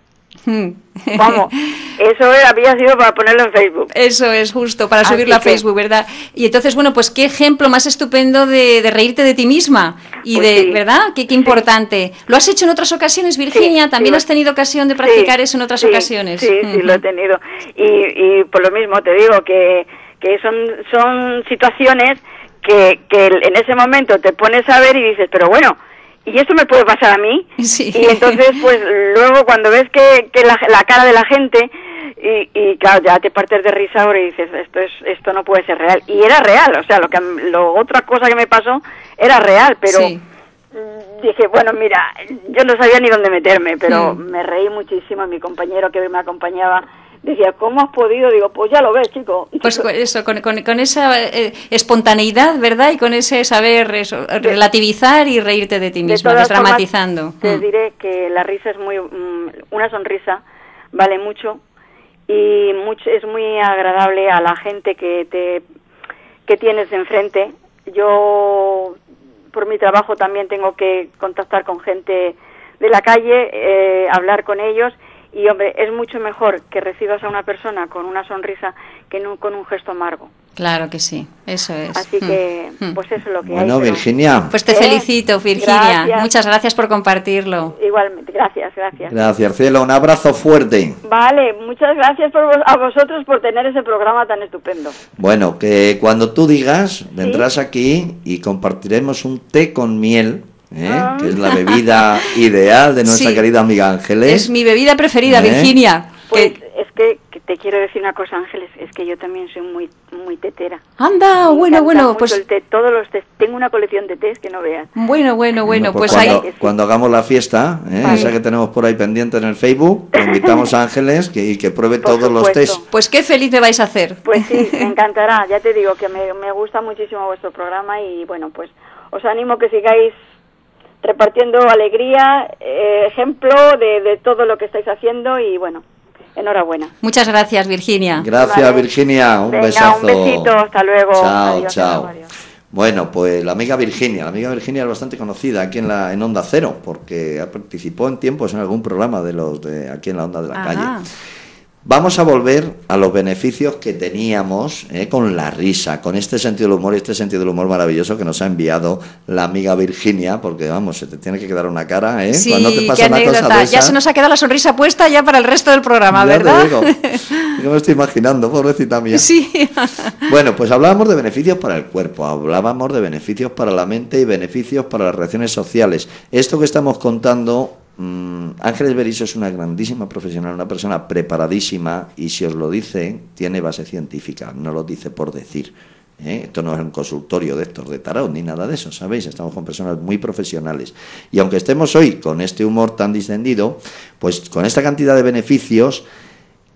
hmm. Vamos, eso había sido para ponerlo en Facebook. Eso es justo, para subirlo a Facebook, ¿verdad? Y entonces, bueno, pues qué ejemplo más estupendo de, reírte de ti misma y pues de, ¿verdad? Qué, qué importante. ¿Lo has hecho en otras ocasiones, Virginia? ¿También has tenido ocasión de practicar eso en otras ocasiones? Sí, sí, lo he tenido. Y, por lo mismo te digo que, que son, son situaciones que, que en ese momento te pones a ver y dices, pero bueno, y esto me puede pasar a mí. Y entonces, pues luego cuando ves que, que la, cara de la gente, y, claro, ya te partes de risa ahora y dices, esto, es, esto no puede ser real. Y era real, o sea, lo que lo, otra cosa que me pasó era real, pero mm, dije, bueno, mira, yo no sabía ni dónde meterme, pero mm. me reí muchísimo. Mi compañero que me acompañaba decía, ¿cómo has podido? Digo, pues ya lo ves, chico. Pues con eso, con, con, esa eh, espontaneidad, ¿verdad? Y con ese saber relativizar y reírte de ti mismo, desdramatizando. Te mm. diré que la risa es muy... Mm, una sonrisa vale mucho y mucho, es muy agradable a la gente que, te, que tienes enfrente. Yo, por mi trabajo, también tengo que contactar con gente de la calle, eh, hablar con ellos y hombre, es mucho mejor que recibas a una persona con una sonrisa que no con un gesto amargo. Claro que sí, eso es. Así mm, que, mm. pues eso es lo que bueno, hay. Bueno, Virginia. Pues te ¿Eh? felicito, Virginia. Muchas gracias por compartirlo. Igualmente, gracias, gracias. Gracias, cielo. Un abrazo fuerte. Vale, muchas gracias a vosotros por tener ese programa tan estupendo. Bueno, que cuando tú digas, vendrás aquí y compartiremos un té con miel ¿Eh? Ah. que es la bebida ideal de nuestra querida amiga Ángeles. Es mi bebida preferida, ¿Eh? Virginia. Pues es que, te quiero decir una cosa, Ángeles, es que yo también soy muy muy tetera. Anda, bueno, bueno, pues todos los tengo una colección de tés que no veas. Bueno, bueno, bueno, pues, pues cuando, ahí... cuando hagamos la fiesta, ¿eh? esa que tenemos por ahí pendiente en el Facebook, invitamos a Ángeles que, y que pruebe todos los tés. Pues qué feliz me vais a hacer. Pues sí, me encantará, ya te digo que me, me gusta muchísimo vuestro programa y bueno, pues os animo que sigáis repartiendo alegría, eh, ejemplo de, todo lo que estáis haciendo y bueno, enhorabuena. Muchas gracias, Virginia. Gracias, Virginia. Un besazo. Un besito, hasta luego. Chao, chao. Bueno, pues la amiga Virginia. La amiga Virginia es bastante conocida aquí en, la, en Onda Cero, porque participó en tiempos en algún programa de los de aquí en la Onda de la Calle. Vamos a volver a los beneficios que teníamos eh, con la risa, con este sentido del humor y este sentido del humor maravilloso que nos ha enviado la amiga Virginia, porque vamos, se te tiene que quedar una cara, ¿eh? Cuando te pasa qué una anécdota. Cosa ya se nos ha quedado la sonrisa puesta ya para el resto del programa, ¿verdad? Te me estoy imaginando, pobrecita mía. Sí. bueno, pues hablábamos de beneficios para el cuerpo, hablábamos de beneficios para la mente y beneficios para las relaciones sociales. Esto que estamos contando Mm, Ángeles Berizo es una grandísima profesional, una persona preparadísima y si os lo dice, tiene base científica, no lo dice por decir. ¿eh? Esto no es un consultorio de estos de tarot ni nada de eso, ¿sabéis? Estamos con personas muy profesionales. Y aunque estemos hoy con este humor tan distendido, pues con esta cantidad de beneficios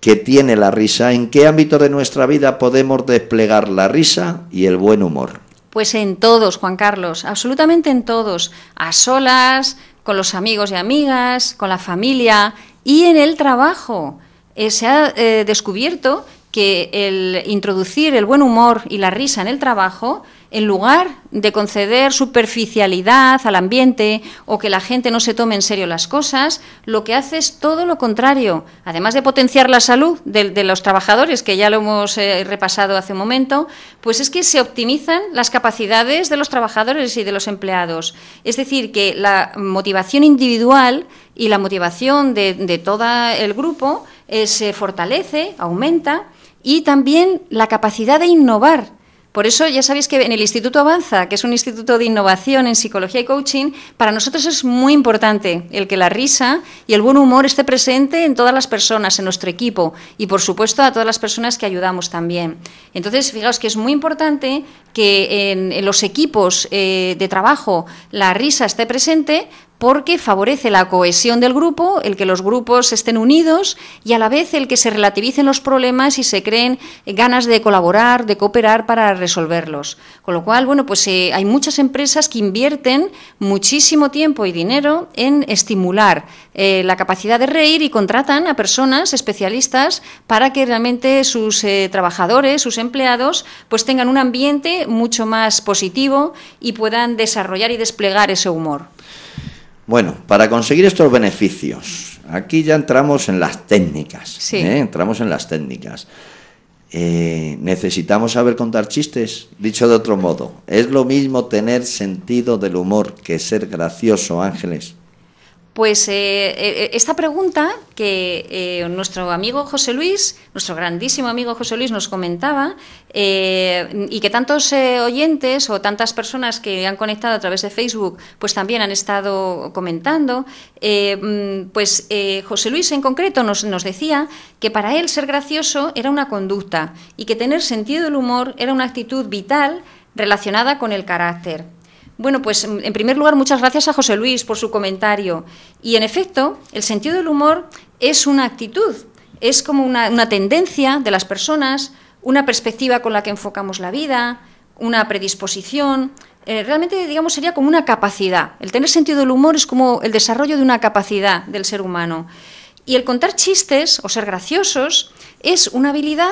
que tiene la risa, ¿en qué ámbito de nuestra vida podemos desplegar la risa y el buen humor? Pues en todos, Juan Carlos, absolutamente en todos, a solas, con los amigos y amigas, con la familia y en el trabajo. Eh, se ha eh, descubierto que el introducir el buen humor y la risa en el trabajo, en lugar de conceder superficialidad al ambiente o que la gente no se tome en serio las cosas, lo que hace es todo lo contrario. Además de potenciar la salud de, los trabajadores, que ya lo hemos eh, repasado hace un momento, pues es que se optimizan las capacidades de los trabajadores y de los empleados. Es decir, que la motivación individual y la motivación de, todo el grupo eh, se fortalece, aumenta y también la capacidad de innovar. Por eso ya sabéis que en el Instituto Avanza, que es un instituto de innovación en psicología y coaching, para nosotros es muy importante el que la risa y el buen humor esté presente en todas las personas, en nuestro equipo y por supuesto a todas las personas que ayudamos también. Entonces, fijaos que es muy importante que en, los equipos eh, de trabajo la risa esté presente porque favorece la cohesión del grupo, el que los grupos estén unidos y a la vez el que se relativicen los problemas y se creen ganas de colaborar, de cooperar para resolverlos. Con lo cual, bueno, pues eh, hay muchas empresas que invierten muchísimo tiempo y dinero en estimular eh, la capacidad de reír y contratan a personas especialistas para que realmente sus eh, trabajadores, sus empleados, pues tengan un ambiente mucho más positivo y puedan desarrollar y desplegar ese humor. Bueno, para conseguir estos beneficios, aquí ya entramos en las técnicas. ¿eh? Entramos en las técnicas. Eh, necesitamos saber contar chistes, dicho de otro modo. Es lo mismo tener sentido del humor que ser gracioso, Ángeles. Pues eh, eh, eh, esta pregunta que nuestro amigo José Luis, nuestro grandísimo amigo José Luis nos comentaba, y que tantos oyentes o tantas personas que han conectado a través de Facebook, pues también han estado comentando, mm, pues José Luis en concreto nos decía que para él ser gracioso era una conducta y que tener sentido del humor era una actitud vital relacionada con el carácter. Bueno, pues mm, en primer lugar, muchas gracias a José Luis por su comentario. Y en efecto, el sentido del humor es una actitud, es como una, tendencia de las personas, una perspectiva con la que enfocamos la vida, una predisposición. Eh, realmente, digamos, sería como una capacidad. El tener sentido del humor es como el desarrollo de una capacidad del ser humano. Y el contar chistes o ser graciosos es una habilidad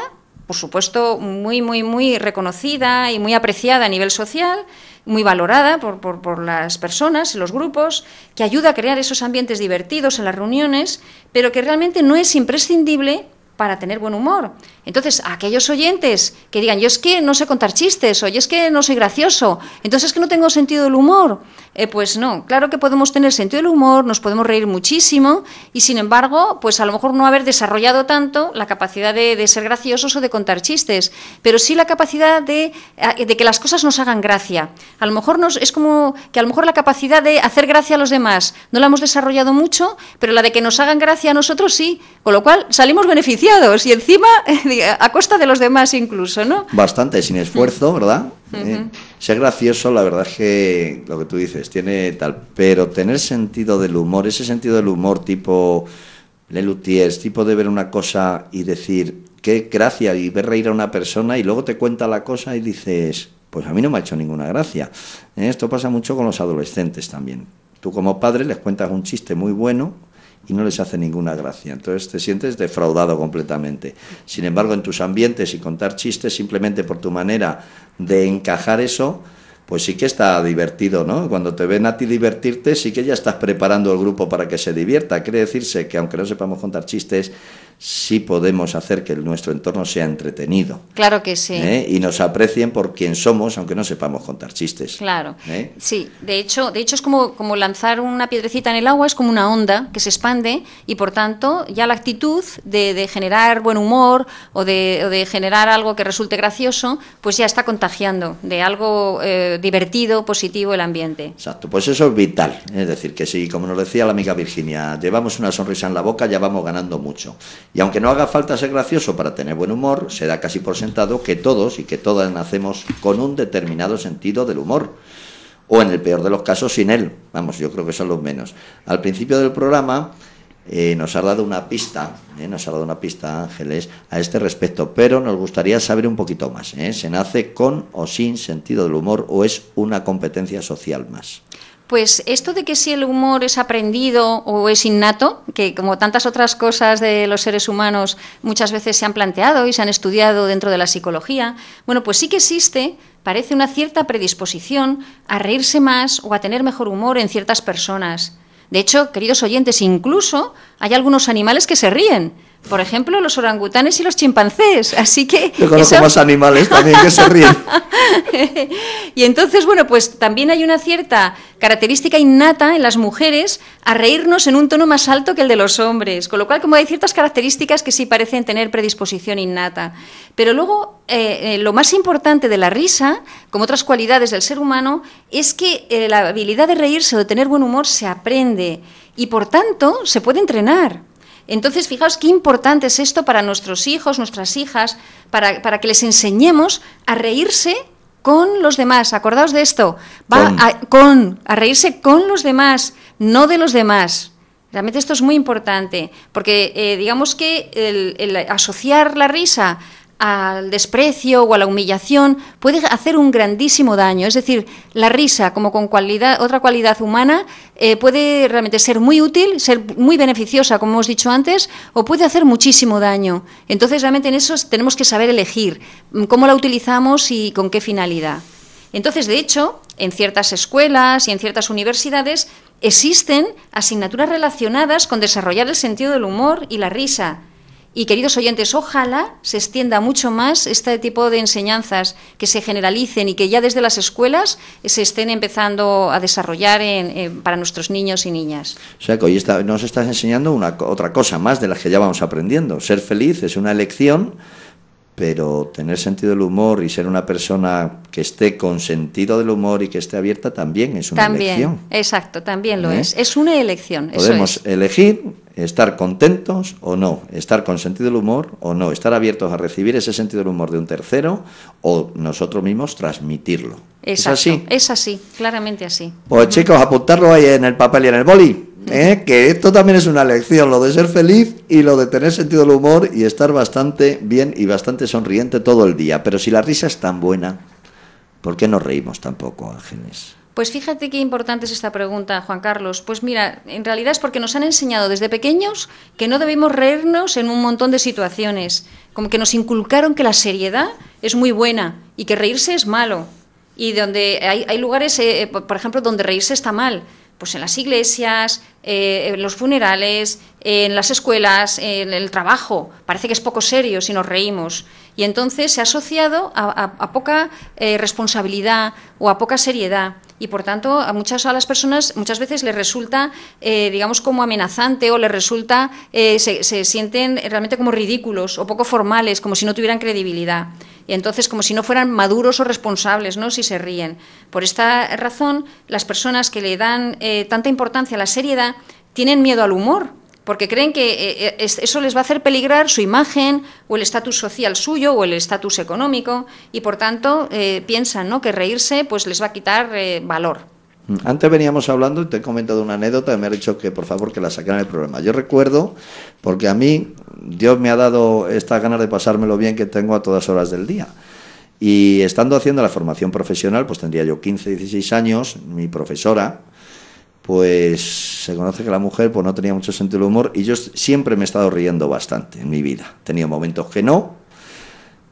por supuesto, muy, muy, muy reconocida y muy apreciada a nivel social, muy valorada por, por, las personas, y los grupos, que ayuda a crear esos ambientes divertidos en las reuniones, pero que realmente no es imprescindible para tener buen humor. Entonces, aquellos oyentes que digan, yo es que no sé contar chistes, o yo es que no soy gracioso, entonces es que no tengo sentido del humor, eh, pues no, claro que podemos tener sentido del humor, nos podemos reír muchísimo y sin embargo, pues a lo mejor no haber desarrollado tanto la capacidad de, ser graciosos o de contar chistes, pero sí la capacidad de, que las cosas nos hagan gracia. A lo mejor nos, es como que a lo mejor la capacidad de hacer gracia a los demás no la hemos desarrollado mucho, pero la de que nos hagan gracia a nosotros sí, con lo cual salimos beneficiados y encima a costa de los demás incluso, ¿no? Bastante, sin esfuerzo, ¿verdad? Eh, ser gracioso, la verdad es que lo que tú dices, tiene tal, pero tener sentido del humor, ese sentido del humor tipo Lelutiers, tipo de ver una cosa y decir, qué gracia, y ver reír a una persona y luego te cuenta la cosa y dices, pues a mí no me ha hecho ninguna gracia. Eh, esto pasa mucho con los adolescentes también. Tú como padre les cuentas un chiste muy bueno, y no les hace ninguna gracia. Entonces te sientes defraudado completamente. Sin embargo, en tus ambientes y contar chistes simplemente por tu manera de encajar eso, pues sí que está divertido, ¿no? Cuando te ven a ti divertirte, sí que ya estás preparando el grupo para que se divierta. Quiere decirse que aunque no sepamos contar chistes, sí podemos hacer que nuestro entorno sea entretenido. Claro que sí. ¿eh? Y nos aprecien por quien somos, aunque no sepamos contar chistes. Claro. ¿eh? Sí, de hecho, de hecho es como, como lanzar una piedrecita en el agua, es como una onda que se expande y por tanto ya la actitud de, generar buen humor o de, generar algo que resulte gracioso, pues ya está contagiando de algo eh, divertido, positivo el ambiente. Exacto, pues eso es vital. Es decir, que si, como nos decía la amiga Virginia, llevamos una sonrisa en la boca, ya vamos ganando mucho. Y aunque no haga falta ser gracioso para tener buen humor, se da casi por sentado que todos y que todas nacemos con un determinado sentido del humor. O en el peor de los casos, sin él. Vamos, yo creo que son los menos. Al principio del programa eh, nos ha dado una pista, eh, nos ha dado una pista, Ángeles, a este respecto, pero nos gustaría saber un poquito más. Eh. ¿Se nace con o sin sentido del humor o es una competencia social más? Pues esto de que si el humor es aprendido o es innato, que como tantas otras cosas de los seres humanos muchas veces se han planteado y se han estudiado dentro de la psicología, bueno, pues sí que existe, parece una cierta predisposición a reírse más o a tener mejor humor en ciertas personas. De hecho, queridos oyentes, incluso hay algunos animales que se ríen por ejemplo, los orangutanes y los chimpancés. Así que. Yo conozco más animales también que se ríen. y entonces, bueno, pues también hay una cierta característica innata en las mujeres a reírnos en un tono más alto que el de los hombres. Con lo cual, como hay ciertas características que sí parecen tener predisposición innata. Pero luego, eh, eh, lo más importante de la risa, como otras cualidades del ser humano, es que eh, la habilidad de reírse o de tener buen humor se aprende. Y por tanto, se puede entrenar. Entonces, fijaos qué importante es esto para nuestros hijos, nuestras hijas, para, que les enseñemos a reírse con los demás. Acordaos de esto. Va A, reírse con los demás, no de los demás. Realmente esto es muy importante, porque eh, digamos que el asociar la risa al desprecio o a la humillación, puede hacer un grandísimo daño. Es decir, la risa, como con otra cualidad humana, eh, puede realmente ser muy útil, ser muy beneficiosa, como hemos dicho antes, o puede hacer muchísimo daño. Entonces, realmente en eso tenemos que saber elegir mm, cómo la utilizamos y con qué finalidad. Entonces, de hecho, en ciertas escuelas y en ciertas universidades existen asignaturas relacionadas con desarrollar el sentido del humor y la risa y queridos oyentes, ojalá se extienda mucho más este tipo de enseñanzas, que se generalicen y que ya desde las escuelas se estén empezando a desarrollar eh, para nuestros niños y niñas. O sea que hoy nos estás enseñando otra cosa más de las que ya vamos aprendiendo. Ser feliz es una elección pero tener sentido del humor y ser una persona que esté con sentido del humor y que esté abierta también es una también, elección. Exacto, también lo ¿Eh? es. Es una elección. Podemos elegir estar contentos o no, estar con sentido del humor o no, estar abiertos a recibir ese sentido del humor de un tercero o nosotros mismos transmitirlo. Exacto, ¿Es así? Es así, claramente así. Pues chicos, apuntarlo ahí en el papel y en el boli. ¿Eh? que esto también es una lección, lo de ser feliz y lo de tener sentido del humor y estar bastante bien y bastante sonriente todo el día. Pero si la risa es tan buena, ¿por qué no reímos tampoco, Ángeles? Pues fíjate qué importante es esta pregunta, Juan Carlos. Pues mira, en realidad es porque nos han enseñado desde pequeños que no debemos reírnos en un montón de situaciones, como que nos inculcaron que la seriedad es muy buena y que reírse es malo. Y donde hay, lugares, eh, eh, por ejemplo, donde reírse está mal pues en las iglesias, eh, en los funerales, en las escuelas, en el trabajo. Parece que es poco serio si nos reímos. Y entonces se ha asociado a poca eh, responsabilidad o a poca seriedad y por tanto a muchas a las personas muchas veces les resulta, eh, digamos, como amenazante o les resulta, eh, se, sienten realmente como ridículos o poco formales, como si no tuvieran credibilidad y entonces como si no fueran maduros o responsables, ¿no? Si se ríen. Por esta razón, las personas que le dan eh, tanta importancia a la seriedad tienen miedo al humor, porque creen que eh, eh, eso les va a hacer peligrar su imagen o el estatus social suyo o el estatus económico y por tanto eh, piensan que reírse pues les va a quitar valor. Mm, antes veníamos hablando y te he comentado una anécdota y me ha dicho que por favor que la sacaran del problema. Yo recuerdo, porque a mí Dios me ha dado esta ganas de pasármelo bien que tengo a todas horas del día. Y estando haciendo la formación profesional, pues tendría yo 15, 16 años, mi profesora, pues se conoce que la mujer pues no tenía mucho sentido del humor y yo siempre me he estado riendo bastante en mi vida. Tenía momentos que no,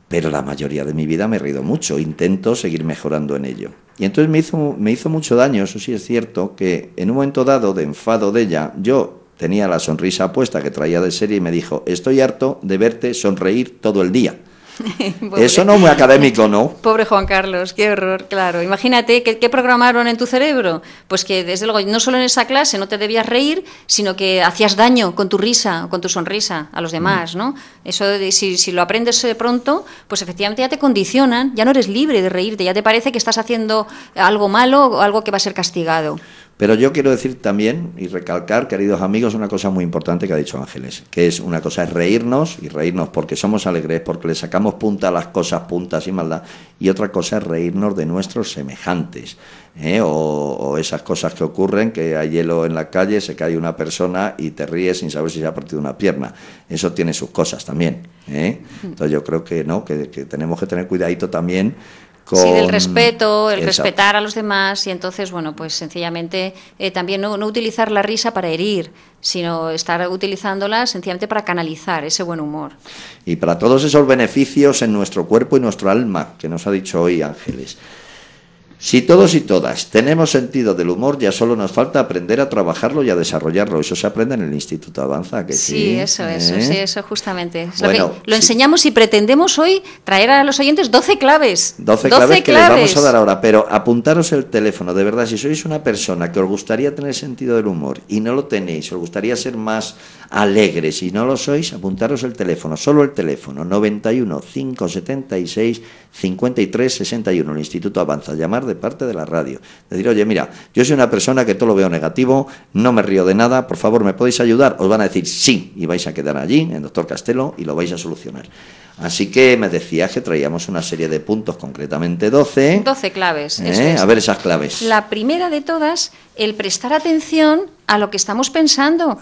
pero la mayoría de mi vida me he reído mucho, intento seguir mejorando en ello. Y entonces me hizo, me hizo mucho daño, eso sí es cierto, que en un momento dado de enfado de ella, yo tenía la sonrisa puesta que traía de serie y me dijo, estoy harto de verte sonreír todo el día. Eso no es muy académico, ¿no? Pobre Juan Carlos, qué horror, claro. Imagínate, ¿qué, programaron en tu cerebro? Pues que, desde luego, no solo en esa clase no te debías reír, sino que hacías daño con tu risa con tu sonrisa a los demás, mm. ¿no? Eso, si, si lo aprendes de eh, pronto, pues efectivamente ya te condicionan, ya no eres libre de reírte, ya te parece que estás haciendo algo malo o algo que va a ser castigado. Pero yo quiero decir también y recalcar, queridos amigos, una cosa muy importante que ha dicho Ángeles, que es una cosa es reírnos y reírnos porque somos alegres, porque le sacamos punta a las cosas, puntas y maldad, y otra cosa es reírnos de nuestros semejantes. ¿eh? O, esas cosas que ocurren, que hay hielo en la calle, se cae una persona y te ríes sin saber si se ha partido una pierna. Eso tiene sus cosas también. ¿eh? Mm. Entonces yo creo que no, que tenemos que tener cuidadito también Sí, del respeto, el respetar a los demás y entonces, bueno, pues sencillamente eh, también no, no, utilizar la risa para herir, sino estar utilizándola sencillamente para canalizar ese buen humor. Y para todos esos beneficios en nuestro cuerpo y nuestro alma, que nos ha dicho hoy Ángeles. Si todos y todas tenemos sentido del humor, ya solo nos falta aprender a trabajarlo y a desarrollarlo. Eso se aprende en el Instituto Avanza, que sí. sí eso, ¿eh? eso, sí, eso justamente. lo, enseñamos y pretendemos hoy traer a los oyentes 12 claves. 12, claves, que les vamos a dar ahora, pero apuntaros el teléfono. De verdad, si sois una persona que os gustaría tener sentido del humor y no lo tenéis, os gustaría ser más alegres y no lo sois, apuntaros el teléfono, solo el teléfono, 91 576 5361, el Instituto Avanza, llamar de parte de la radio. Decir, oye, mira, yo soy una persona que todo lo veo negativo, no me río de nada, por favor, ¿me podéis ayudar? Os van a decir sí y vais a quedar allí, en Doctor Castelo, y lo vais a solucionar. Así que me decías que traíamos una serie de puntos, concretamente 12. 12 claves. ¿Eh? A ver esas claves. La primera de todas, el prestar atención a lo que estamos pensando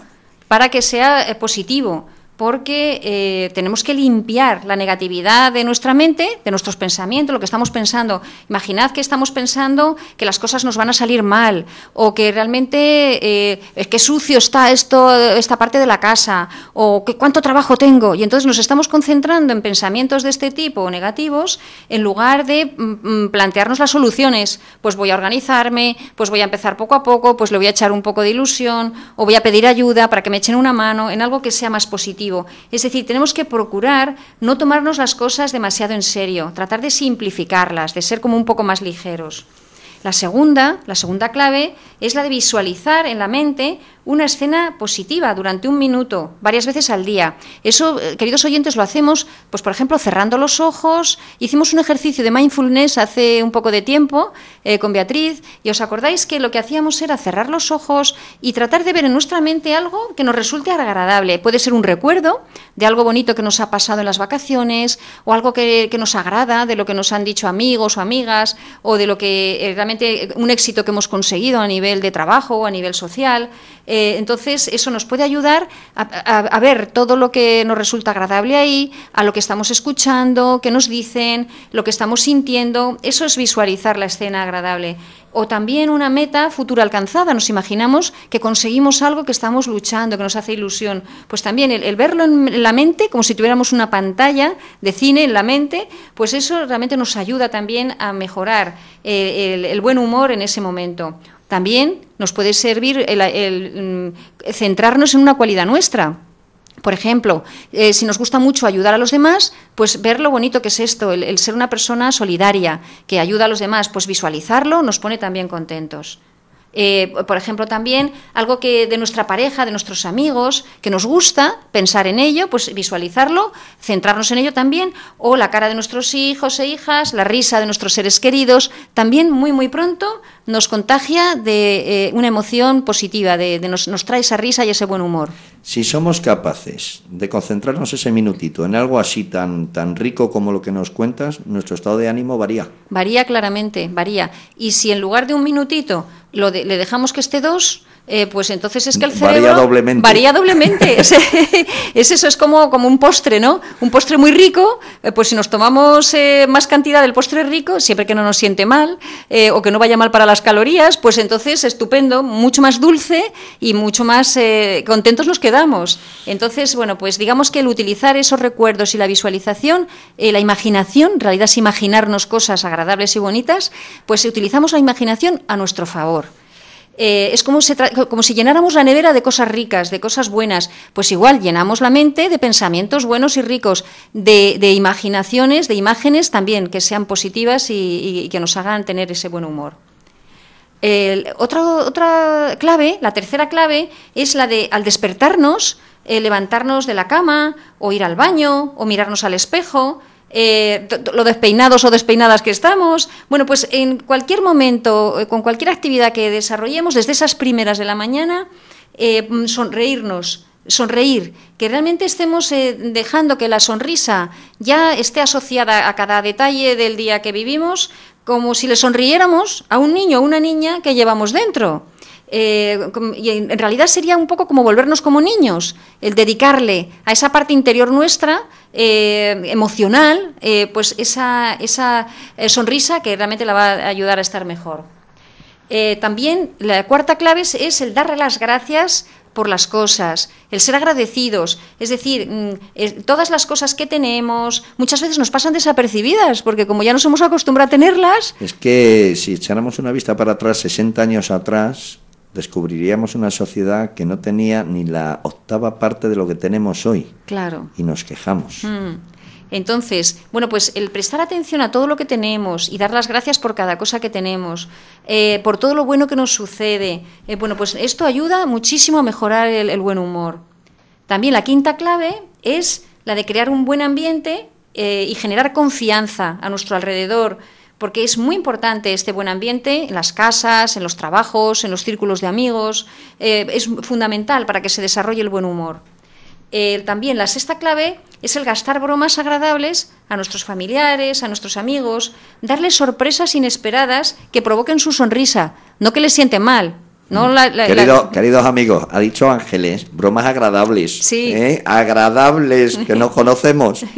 para que sea eh, positivo porque eh, tenemos que limpiar la negatividad de nuestra mente, de nuestros pensamientos, lo que estamos pensando. Imaginad que estamos pensando que las cosas nos van a salir mal o que realmente eh, es que sucio está esto, esta parte de la casa o que cuánto trabajo tengo. Y entonces nos estamos concentrando en pensamientos de este tipo negativos en lugar de mm, mm, plantearnos las soluciones. Pues voy a organizarme, pues voy a empezar poco a poco, pues le voy a echar un poco de ilusión o voy a pedir ayuda para que me echen una mano en algo que sea más positivo es decir, tenemos que procurar no tomarnos las cosas demasiado en serio, tratar de simplificarlas, de ser como un poco más ligeros. La segunda, la segunda clave es la de visualizar en la mente una escena positiva durante un minuto, varias veces al día. Eso, eh, queridos oyentes, lo hacemos, pues por ejemplo, cerrando los ojos. Hicimos un ejercicio de mindfulness hace un poco de tiempo eh, con Beatriz y os acordáis que lo que hacíamos era cerrar los ojos y tratar de ver en nuestra mente algo que nos resulte agradable. Puede ser un recuerdo de algo bonito que nos ha pasado en las vacaciones o algo que, nos agrada de lo que nos han dicho amigos o amigas o de lo que eh, realmente un éxito que hemos conseguido a nivel de trabajo o a nivel social. Eh, entonces, eso nos puede ayudar a, ver todo lo que nos resulta agradable ahí, a lo que estamos escuchando, qué nos dicen, lo que estamos sintiendo. Eso es visualizar la escena agradable. O también una meta futura alcanzada. Nos imaginamos que conseguimos algo que estamos luchando, que nos hace ilusión. Pues también el, verlo en la mente, como si tuviéramos una pantalla de cine en la mente, pues eso realmente nos ayuda también a mejorar eh, el buen humor en ese momento. También nos puede servir el, mm, centrarnos en una cualidad nuestra. Por ejemplo, eh, si nos gusta mucho ayudar a los demás, pues ver lo bonito que es esto, el, ser una persona solidaria que ayuda a los demás, pues visualizarlo nos pone también contentos. Eh, por ejemplo, también algo que de nuestra pareja, de nuestros amigos, que nos gusta pensar en ello, pues visualizarlo, centrarnos en ello también, o la cara de nuestros hijos e hijas, la risa de nuestros seres queridos, también muy muy pronto nos contagia de eh, una emoción positiva, de, nos, trae esa risa y ese buen humor. Si somos capaces de concentrarnos ese minutito en algo así tan, tan rico como lo que nos cuentas, nuestro estado de ánimo varía. Varía claramente, varía. Y si en lugar de un minutito lo le dejamos que esté dos, eh, pues entonces es que el cerebro... Varía doblemente. doblemente. es, eso, es como, un postre, ¿no? Un postre muy rico, eh, pues si nos tomamos eh, más cantidad del postre rico, siempre que no nos siente mal o que no vaya mal para las calorías, pues entonces estupendo, mucho más dulce y mucho más contentos nos quedamos. Entonces, bueno, pues digamos que el utilizar esos recuerdos y la visualización, la imaginación, en realidad es imaginarnos cosas agradables y bonitas, pues utilizamos la imaginación a nuestro favor. Eh, es como si, llenáramos la nevera de cosas ricas, de cosas buenas. Pues igual llenamos la mente de pensamientos buenos y ricos, de, imaginaciones, de imágenes también que sean positivas y, que nos hagan tener ese buen humor. otra, clave, la tercera clave, es la de al despertarnos, eh, levantarnos de la cama o ir al baño o mirarnos al espejo, eh, lo despeinados o despeinadas que estamos. Bueno, pues en cualquier momento, eh, con cualquier actividad que desarrollemos, desde esas primeras de la mañana, eh, mm, sonreírnos, sonreír, que realmente estemos dejando que la sonrisa ya esté asociada a cada detalle del día que vivimos, como si le sonriéramos a un niño o una niña que llevamos dentro. Eh, y en realidad sería un poco como volvernos como niños, el dedicarle a esa parte interior nuestra, eh, emocional, eh, pues esa, sonrisa que realmente la va a ayudar a estar mejor. también la cuarta clave es, el darle las gracias por las cosas, el ser agradecidos, es decir, mm, todas las cosas que tenemos muchas veces nos pasan desapercibidas, porque como ya nos hemos acostumbrado a tenerlas... Es que si echáramos una vista para atrás, 60 años atrás, descubriríamos una sociedad que no tenía ni la octava parte de lo que tenemos hoy. Claro. Y nos quejamos. Mm. Entonces, bueno, pues el prestar atención a todo lo que tenemos y dar las gracias por cada cosa que tenemos, eh, por todo lo bueno que nos sucede, eh, bueno, pues esto ayuda muchísimo a mejorar el, buen humor. También la quinta clave es la de crear un buen ambiente eh, y generar confianza a nuestro alrededor porque es muy importante este buen ambiente en las casas, en los trabajos, en los círculos de amigos. Eh, es fundamental para que se desarrolle el buen humor. Eh, también la sexta clave es el gastar bromas agradables a nuestros familiares, a nuestros amigos, darles sorpresas inesperadas que provoquen su sonrisa, no que les siente mal. Mm. Queridos amigos, ha dicho Ángeles, bromas agradables. Sí. ¿eh? Agradables, que no conocemos.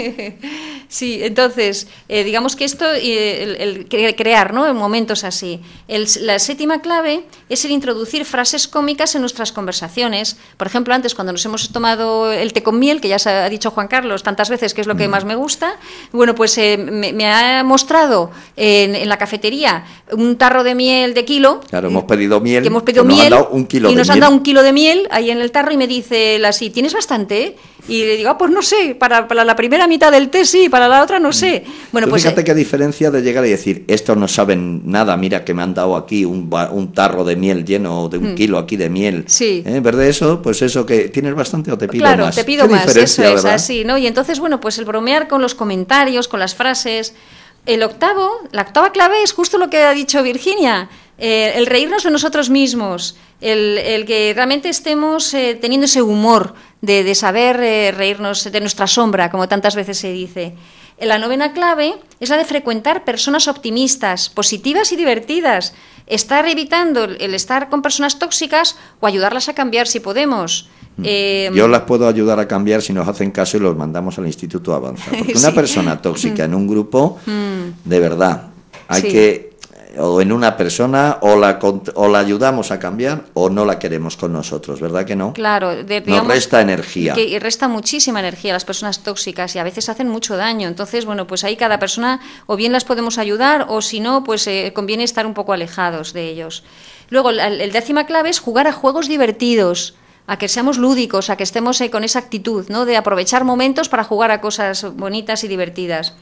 Sí, entonces, eh, digamos que esto, eh, el, crear, ¿no? En momentos así. la séptima clave es el introducir frases cómicas en nuestras conversaciones. Por ejemplo, antes, cuando nos hemos tomado el té con miel, que ya se ha dicho Juan Carlos tantas veces que es lo que mm. más me gusta, bueno, pues eh, me, ha mostrado en, la cafetería un tarro de miel de kilo. Claro, hemos pedido miel. Que hemos pedido un y nos han dado un kilo de miel ahí en el tarro y me dice la sí, ¿tienes bastante? Y le digo, ah, pues no sé, para, la primera mitad del té sí, para la otra no mm. sé. Bueno, pues, fíjate que eh, qué diferencia de llegar y decir, estos no saben nada, mira que me han dado aquí un, un tarro de miel lleno de un mm. kilo aquí de miel. Sí. vez ¿Eh? ¿Verdad eso? Pues eso, que tienes bastante o te pido más. Claro, te pido más, eso es así, ¿no? Y entonces, bueno, pues el bromear con los comentarios, con las frases. El octavo, la octava clave es justo lo que ha dicho Virginia, eh, el reírnos de nosotros mismos, el, que realmente estemos teniendo ese humor de, saber eh, reírnos de nuestra sombra, como tantas veces se dice. La novena clave es la de frecuentar personas optimistas, positivas y divertidas, estar evitando el estar con personas tóxicas o ayudarlas a cambiar si podemos. Mm. Em, Yo las puedo ayudar a cambiar si nos hacen caso y los mandamos al Instituto Avanza. Porque una persona tóxica en un grupo, mm. de verdad, hay que o en una persona o la, o la ayudamos a cambiar o no la queremos con nosotros, ¿verdad que no? Claro, nos resta energía. Que, y resta muchísima energía a las personas tóxicas y a veces hacen mucho daño. Entonces, bueno, pues ahí cada persona o bien las podemos ayudar o si no, pues eh, conviene estar un poco alejados de ellos. Luego, la, décima clave es jugar a juegos divertidos a que seamos lúdicos, a que estemos eh, con esa actitud, ¿no? De aprovechar momentos para jugar a cosas bonitas y divertidas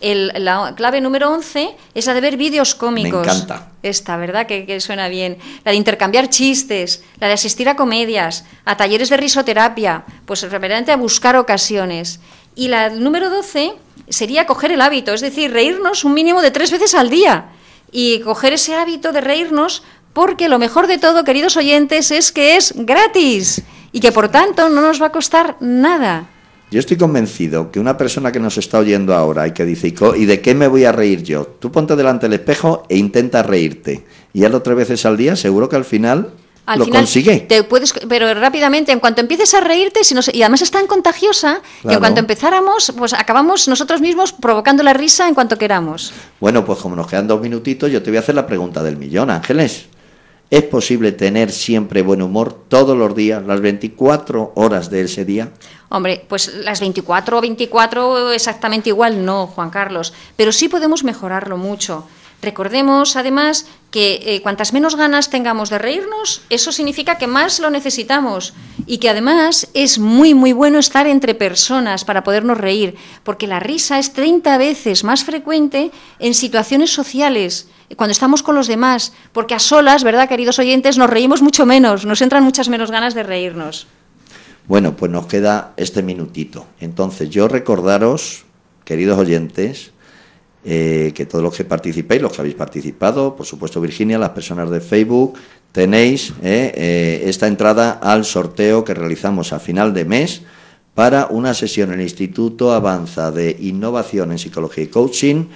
la clave número 11 es la de ver vídeos cómicos. Me encanta. Esta, ¿verdad? Que, que, suena bien. La de intercambiar chistes, la de asistir a comedias, a talleres de risoterapia, pues realmente a buscar ocasiones. Y la número 12 sería coger el hábito, es decir, reírnos un mínimo de tres veces al día. Y coger ese hábito de reírnos porque lo mejor de todo, queridos oyentes, es que es gratis y que por tanto no nos va a costar nada. Yo estoy convencido que una persona que nos está oyendo ahora y que dice, ¿y de qué me voy a reír yo? Tú ponte delante del espejo e intenta reírte. Y hazlo tres veces al día, seguro que al final lo consigue. Te puedes, pero rápidamente, en cuanto empieces a reírte, si y además es tan contagiosa, que en cuanto empezáramos, pues acabamos nosotros mismos provocando la risa en cuanto queramos. Bueno, pues como nos quedan dos minutitos, yo te voy a hacer la pregunta del millón, Ángeles. ¿Es posible tener siempre buen humor todos los días, las 24 horas de ese día? Hombre, pues las 24 o 24 exactamente igual no, Juan Carlos, pero sí podemos mejorarlo mucho. Recordemos, además, que eh, cuantas menos ganas tengamos de reírnos, eso significa que más lo necesitamos y que además es muy, muy bueno estar entre personas para podernos reír, porque la risa es 30 veces más frecuente en situaciones sociales, cuando estamos con los demás, porque a solas, ¿verdad, queridos oyentes? Nos reímos mucho menos, nos entran muchas menos ganas de reírnos. Bueno, pues nos queda este minutito. Entonces, yo recordaros, queridos oyentes, eh, que todos los que participéis, los que habéis participado, por supuesto Virginia, las personas de Facebook, tenéis eh, eh, esta entrada al sorteo que realizamos a final de mes para una sesión en el Instituto Avanza de Innovación en Psicología y Coaching.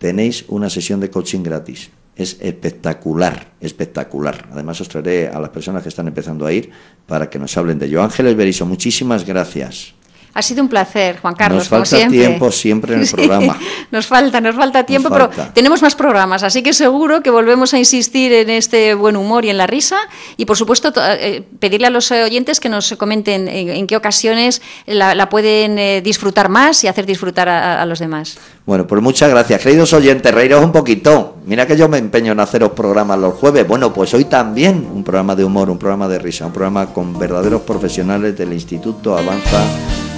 Tenéis una sesión de coaching gratis. Es espectacular, espectacular. Además os traeré a las personas que están empezando a ir para que nos hablen de ello. Ángeles Berizo, muchísimas gracias. Ha sido un placer, Juan Carlos. Nos falta tiempo siempre en el programa. Nos falta, nos falta tiempo, pero tenemos más programas, así que seguro que volvemos a insistir en este buen humor y en la risa. Y por supuesto, eh, pedirle a los eh, oyentes que nos comenten en, qué ocasiones la, pueden eh, disfrutar más y hacer disfrutar a, los demás. Bueno, pues muchas gracias. Queridos oyentes, reíros un poquito. Mira que yo me empeño en haceros programas los jueves. Bueno, pues hoy también un programa de humor, un programa de risa, un programa con verdaderos profesionales del Instituto Avanza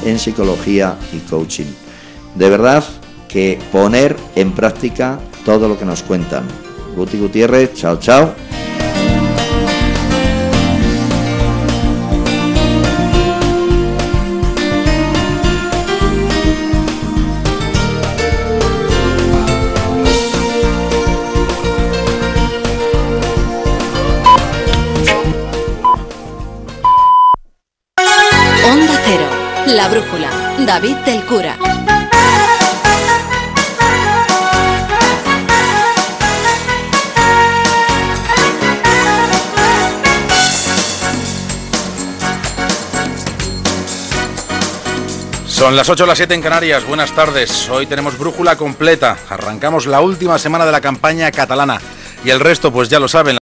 en psicología y coaching. De verdad que poner en práctica todo lo que nos cuentan. Guti Gutiérrez, chao, chao. David del Cura. Son las 8 o las 7 en Canarias. Buenas tardes. Hoy tenemos brújula completa. Arrancamos la última semana de la campaña catalana. Y el resto, pues ya lo saben.